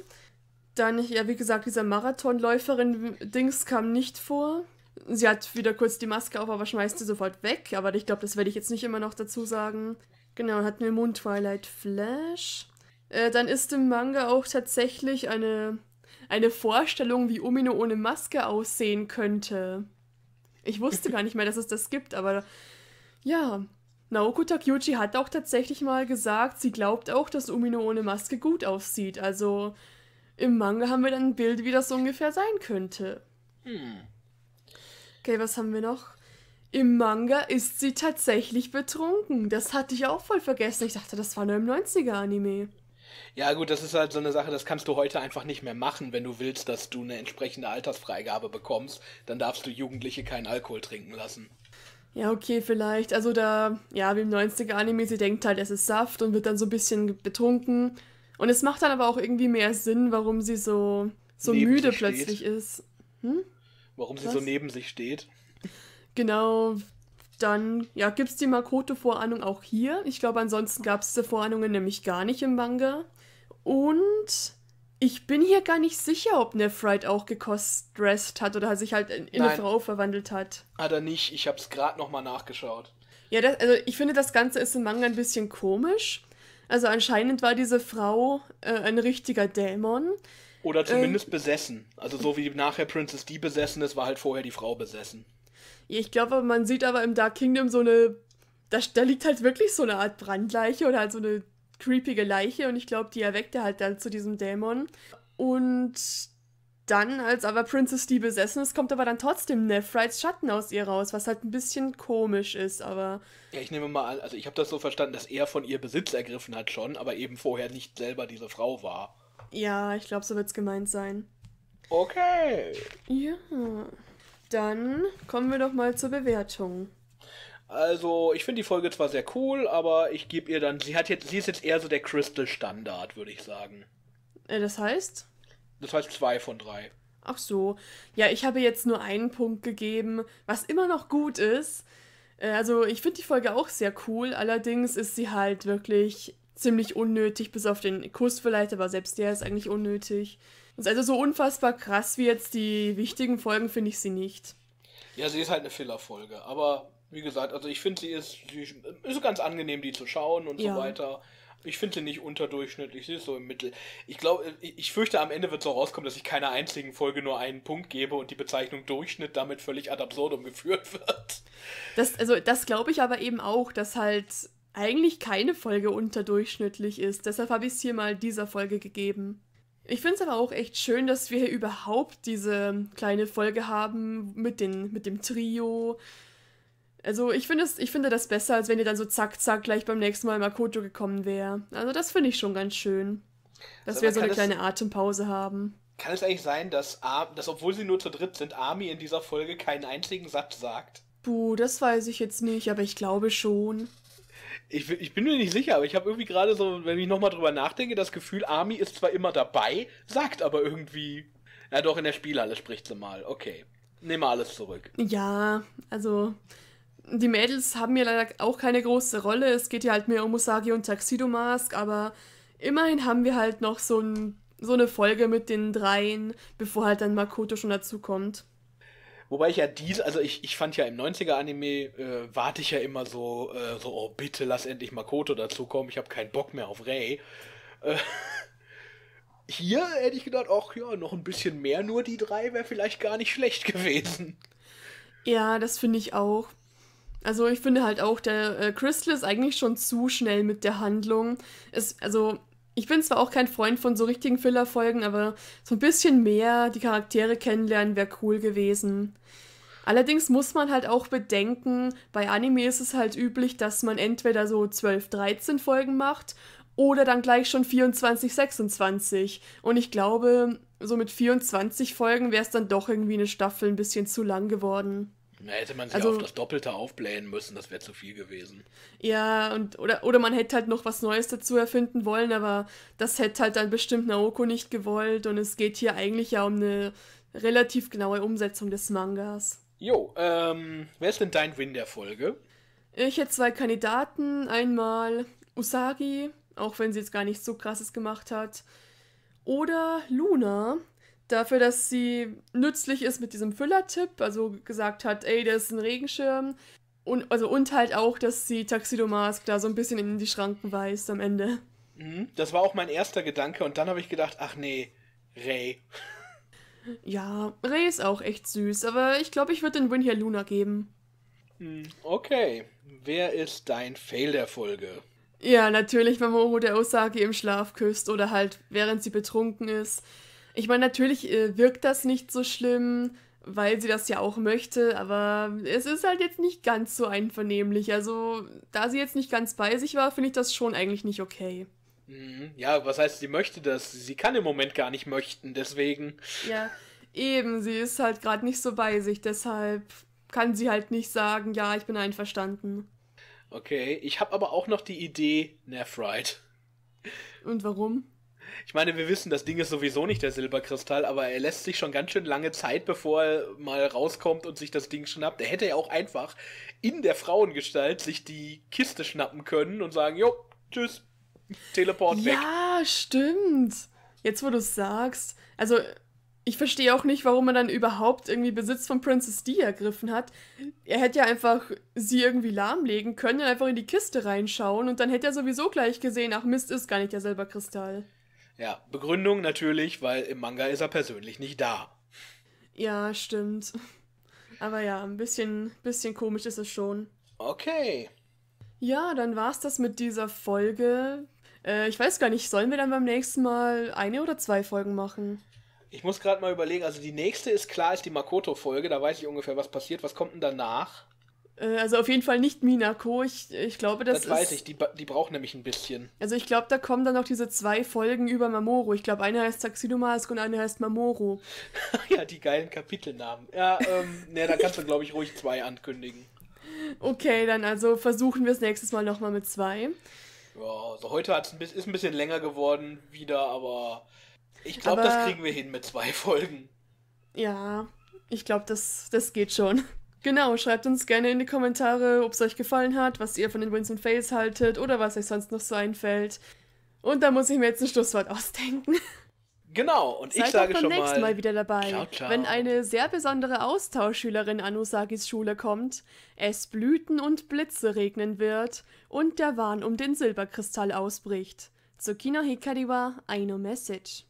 [SPEAKER 1] Dann, ja, wie gesagt, dieser Marathonläuferin-Dings kam nicht vor. Sie hat wieder kurz die Maske auf, aber schmeißt sie sofort weg. Aber ich glaube, das werde ich jetzt nicht immer noch dazu sagen. Genau, und hatten wir Moon Twilight Flash. Äh, dann ist im Manga auch tatsächlich eine eine Vorstellung, wie Umino ohne Maske aussehen könnte. Ich wusste gar nicht mehr, dass es das gibt, aber ja. Naoko Takyuchi hat auch tatsächlich mal gesagt, sie glaubt auch, dass Umino ohne Maske gut aussieht. Also im Manga haben wir dann ein Bild, wie das ungefähr sein könnte. Hm. Okay, was haben wir noch? Im Manga ist sie tatsächlich betrunken. Das hatte ich auch voll vergessen. Ich dachte, das war nur im 90er-Anime.
[SPEAKER 2] Ja, gut, das ist halt so eine Sache, das kannst du heute einfach nicht mehr machen, wenn du willst, dass du eine entsprechende Altersfreigabe bekommst. Dann darfst du Jugendliche keinen Alkohol trinken lassen.
[SPEAKER 1] Ja, okay, vielleicht. Also da, ja, wie im 90er-Anime, sie denkt halt, es ist Saft und wird dann so ein bisschen betrunken. Und es macht dann aber auch irgendwie mehr Sinn, warum sie so, so müde plötzlich steht. ist. Hm?
[SPEAKER 2] Warum Was? sie so neben sich steht.
[SPEAKER 1] Genau, dann ja, gibt es die Makoto-Vorahnung auch hier. Ich glaube, ansonsten gab es die Vorahnungen nämlich gar nicht im Manga. Und ich bin hier gar nicht sicher, ob Nephrite auch gekostdressed hat oder sich halt in, in eine Frau verwandelt
[SPEAKER 2] hat. Hat er nicht. Ich habe es gerade nochmal nachgeschaut.
[SPEAKER 1] Ja, das, also ich finde, das Ganze ist im Manga ein bisschen komisch. Also anscheinend war diese Frau äh, ein richtiger Dämon. Oder äh, zumindest ähm,
[SPEAKER 2] besessen. Also so wie nachher Princess D besessen ist, war halt vorher die Frau besessen.
[SPEAKER 1] Ich glaube, man sieht aber im Dark Kingdom so eine. Da, da liegt halt wirklich so eine Art Brandleiche oder halt so eine creepige Leiche und ich glaube, die erweckt er halt dann zu diesem Dämon. Und dann, als aber Princess die besessen ist, kommt aber dann trotzdem Nephrites Schatten aus ihr raus, was halt ein bisschen komisch ist, aber.
[SPEAKER 2] Ja, ich nehme mal an, also ich habe das so verstanden, dass er von ihr Besitz ergriffen hat schon, aber eben vorher nicht selber diese Frau war.
[SPEAKER 1] Ja, ich glaube, so wird's gemeint sein.
[SPEAKER 2] Okay.
[SPEAKER 1] Ja. Dann kommen wir doch mal zur Bewertung.
[SPEAKER 2] Also, ich finde die Folge zwar sehr cool, aber ich gebe ihr dann, sie hat jetzt, sie ist jetzt eher so der Crystal Standard, würde ich sagen.
[SPEAKER 1] Äh, das heißt?
[SPEAKER 2] Das heißt zwei von drei.
[SPEAKER 1] Ach so. Ja, ich habe jetzt nur einen Punkt gegeben, was immer noch gut ist. Äh, also, ich finde die Folge auch sehr cool, allerdings ist sie halt wirklich ziemlich unnötig, bis auf den Kuss vielleicht, aber selbst der ist eigentlich unnötig. Das ist also so unfassbar krass wie jetzt die wichtigen Folgen, finde ich sie nicht.
[SPEAKER 2] Ja, sie ist halt eine Filler-Folge, aber wie gesagt, also ich finde sie ist, sie ist ganz angenehm, die zu schauen und ja. so weiter. Ich finde sie nicht unterdurchschnittlich, sie ist so im Mittel. Ich glaube, ich fürchte, am Ende wird es so rauskommen, dass ich keiner einzigen Folge nur einen Punkt gebe und die Bezeichnung Durchschnitt damit völlig ad absurdum geführt wird.
[SPEAKER 1] Das, also, das glaube ich aber eben auch, dass halt eigentlich keine Folge unterdurchschnittlich ist. Deshalb habe ich es hier mal dieser Folge gegeben. Ich finde es aber auch echt schön, dass wir hier überhaupt diese kleine Folge haben mit, den, mit dem Trio. Also ich, find finde das besser, als wenn ihr dann so zack, zack gleich beim nächsten Mal Makoto gekommen wäre. Also das finde ich schon ganz schön.
[SPEAKER 2] Dass so, wir so eine kleine es,
[SPEAKER 1] Atempause haben.
[SPEAKER 2] Kann es eigentlich sein, dass, dass, obwohl sie nur zu dritt sind, Ami in dieser Folge keinen einzigen Satz sagt?
[SPEAKER 1] Puh, das weiß ich jetzt nicht, aber ich glaube schon.
[SPEAKER 2] Ich, ich, bin mir nicht sicher, aber ich habe irgendwie gerade so, wenn ich nochmal drüber nachdenke, das Gefühl, Army ist zwar immer dabei, sagt aber irgendwie. Ja, doch, in der Spielhalle spricht sie mal. Okay. Nehmen wir alles zurück.
[SPEAKER 1] Ja, also. Die Mädels haben ja leider auch keine große Rolle. Es geht ja halt mehr um Musagi und Tuxedo Mask, aber immerhin haben wir halt noch so, ein, so eine Folge mit den dreien, bevor halt dann Makoto schon dazukommt.
[SPEAKER 2] Wobei ich ja diese, also ich, ich fand ja im 90er-Anime, äh, warte ich ja immer so, äh, so, oh bitte lass endlich Makoto dazukommen, ich habe keinen Bock mehr auf Rey. Äh, hier hätte ich gedacht, ach ja, noch ein bisschen mehr, nur die drei wäre vielleicht gar nicht schlecht gewesen.
[SPEAKER 1] Ja, das finde ich auch. Also ich finde halt auch, der äh, Crystal ist eigentlich schon zu schnell mit der Handlung. Es, also ich bin zwar auch kein Freund von so richtigen Filler-Folgen, aber so ein bisschen mehr die Charaktere kennenlernen wäre cool gewesen. Allerdings muss man halt auch bedenken, bei Anime ist es halt üblich, dass man entweder so 12, 13 Folgen macht oder dann gleich schon 24, 26. Und ich glaube, so mit 24 Folgen wäre es dann doch irgendwie eine Staffel ein bisschen zu lang geworden. Na, hätte man sich also, auf
[SPEAKER 2] das Doppelte aufblähen müssen, das wäre zu viel gewesen.
[SPEAKER 1] Ja, und oder, oder man hätte halt noch was Neues dazu erfinden wollen, aber das hätte halt dann bestimmt Naoko nicht gewollt und es geht hier eigentlich ja um eine relativ genaue Umsetzung des Mangas.
[SPEAKER 2] Jo, ähm, wer ist denn dein Win der Folge?
[SPEAKER 1] Ich hätte zwei Kandidaten. Einmal Usagi, auch wenn sie jetzt gar nichts so krasses gemacht hat. Oder Luna, dafür, dass sie nützlich ist mit diesem Füller-Tipp, also gesagt hat, ey, das ist ein Regenschirm. Und, also, und halt auch, dass sie Tuxedo Mask da so ein bisschen in die Schranken weist am Ende.
[SPEAKER 2] Mhm. Das war auch mein erster Gedanke und dann habe ich gedacht, ach nee, Ray.
[SPEAKER 1] Ja, Ray ist auch echt süß, aber ich glaube, ich würde den Win hier Luna geben.
[SPEAKER 2] Hm, okay, wer ist dein Fail der Folge?
[SPEAKER 1] Ja, natürlich, wenn Momo der Osagi im Schlaf küsst oder halt während sie betrunken ist. Ich meine, natürlich äh, wirkt das nicht so schlimm, weil sie das ja auch möchte, aber es ist halt jetzt nicht ganz so einvernehmlich. Also, da sie jetzt nicht ganz bei sich war, finde ich das schon eigentlich nicht okay.
[SPEAKER 2] Mhm. Ja, was heißt, sie möchte das? Sie kann im Moment gar nicht möchten, deswegen.
[SPEAKER 1] Ja, eben, sie ist halt gerade nicht so bei sich, deshalb kann sie halt nicht sagen, ja, ich bin einverstanden.
[SPEAKER 2] Okay, ich habe aber auch noch die Idee Nefrite.
[SPEAKER 1] Und warum?
[SPEAKER 2] Ich meine, wir wissen, das Ding ist sowieso nicht der Silberkristall, aber er lässt sich schon ganz schön lange Zeit, bevor er mal rauskommt und sich das Ding schnappt. Er hätte ja auch einfach in der Frauengestalt sich die Kiste schnappen können und sagen, jo, tschüss, Teleport weg.
[SPEAKER 1] Ja, stimmt. Jetzt, wo du es sagst. Also, ich verstehe auch nicht, warum er dann überhaupt irgendwie Besitz von Princess D ergriffen hat. Er hätte ja einfach sie irgendwie lahmlegen können und einfach in die Kiste reinschauen und dann hätte er sowieso gleich gesehen, ach Mist, ist gar nicht der Silberkristall.
[SPEAKER 2] Ja, Begründung natürlich, weil im Manga ist er persönlich nicht da.
[SPEAKER 1] Ja, stimmt. Aber ja, ein bisschen, bisschen komisch ist es schon. Okay. Ja, dann war's das mit dieser Folge. Äh, ich weiß gar nicht, sollen wir dann beim nächsten Mal eine oder zwei Folgen machen?
[SPEAKER 2] Ich muss gerade mal überlegen, also die nächste ist klar, ist die Makoto-Folge, da weiß ich ungefähr, was passiert. Was kommt denn danach? Äh, also
[SPEAKER 1] auf jeden Fall nicht Minako. Ich, ich glaube, das, das weiß ich, die,
[SPEAKER 2] die braucht nämlich ein bisschen.
[SPEAKER 1] Also ich glaube, da kommen dann noch diese zwei Folgen über Mamoru. Ich glaube, eine heißt Taxidomask und eine heißt Mamoru.
[SPEAKER 2] ja, die geilen Kapitelnamen. Ja, ähm, ne, da kannst du, glaube ich, ruhig zwei ankündigen.
[SPEAKER 1] Okay, dann also versuchen wir es nächstes Mal nochmal mit zwei.
[SPEAKER 2] Ja, also heute hat's ein bisschen, ist ein bisschen länger geworden wieder, aber ich glaube, das kriegen wir hin mit zwei Folgen.
[SPEAKER 1] Ja, ich glaube, das, das geht schon. Genau, schreibt uns gerne in die Kommentare, ob es euch gefallen hat, was ihr von den Wins und Fails haltet oder was euch sonst noch so einfällt. Und da muss ich mir jetzt ein Schlusswort ausdenken. Genau,
[SPEAKER 2] und Seid ich sage schon mal... Seid nächsten Mal wieder dabei, ciao, ciao. wenn
[SPEAKER 1] eine sehr besondere Austauschschülerin an Usagis Schule kommt, es Blüten und Blitze regnen wird und der Wahn um den Silberkristall ausbricht. Tsukino Hikariwa, wa Aino Message.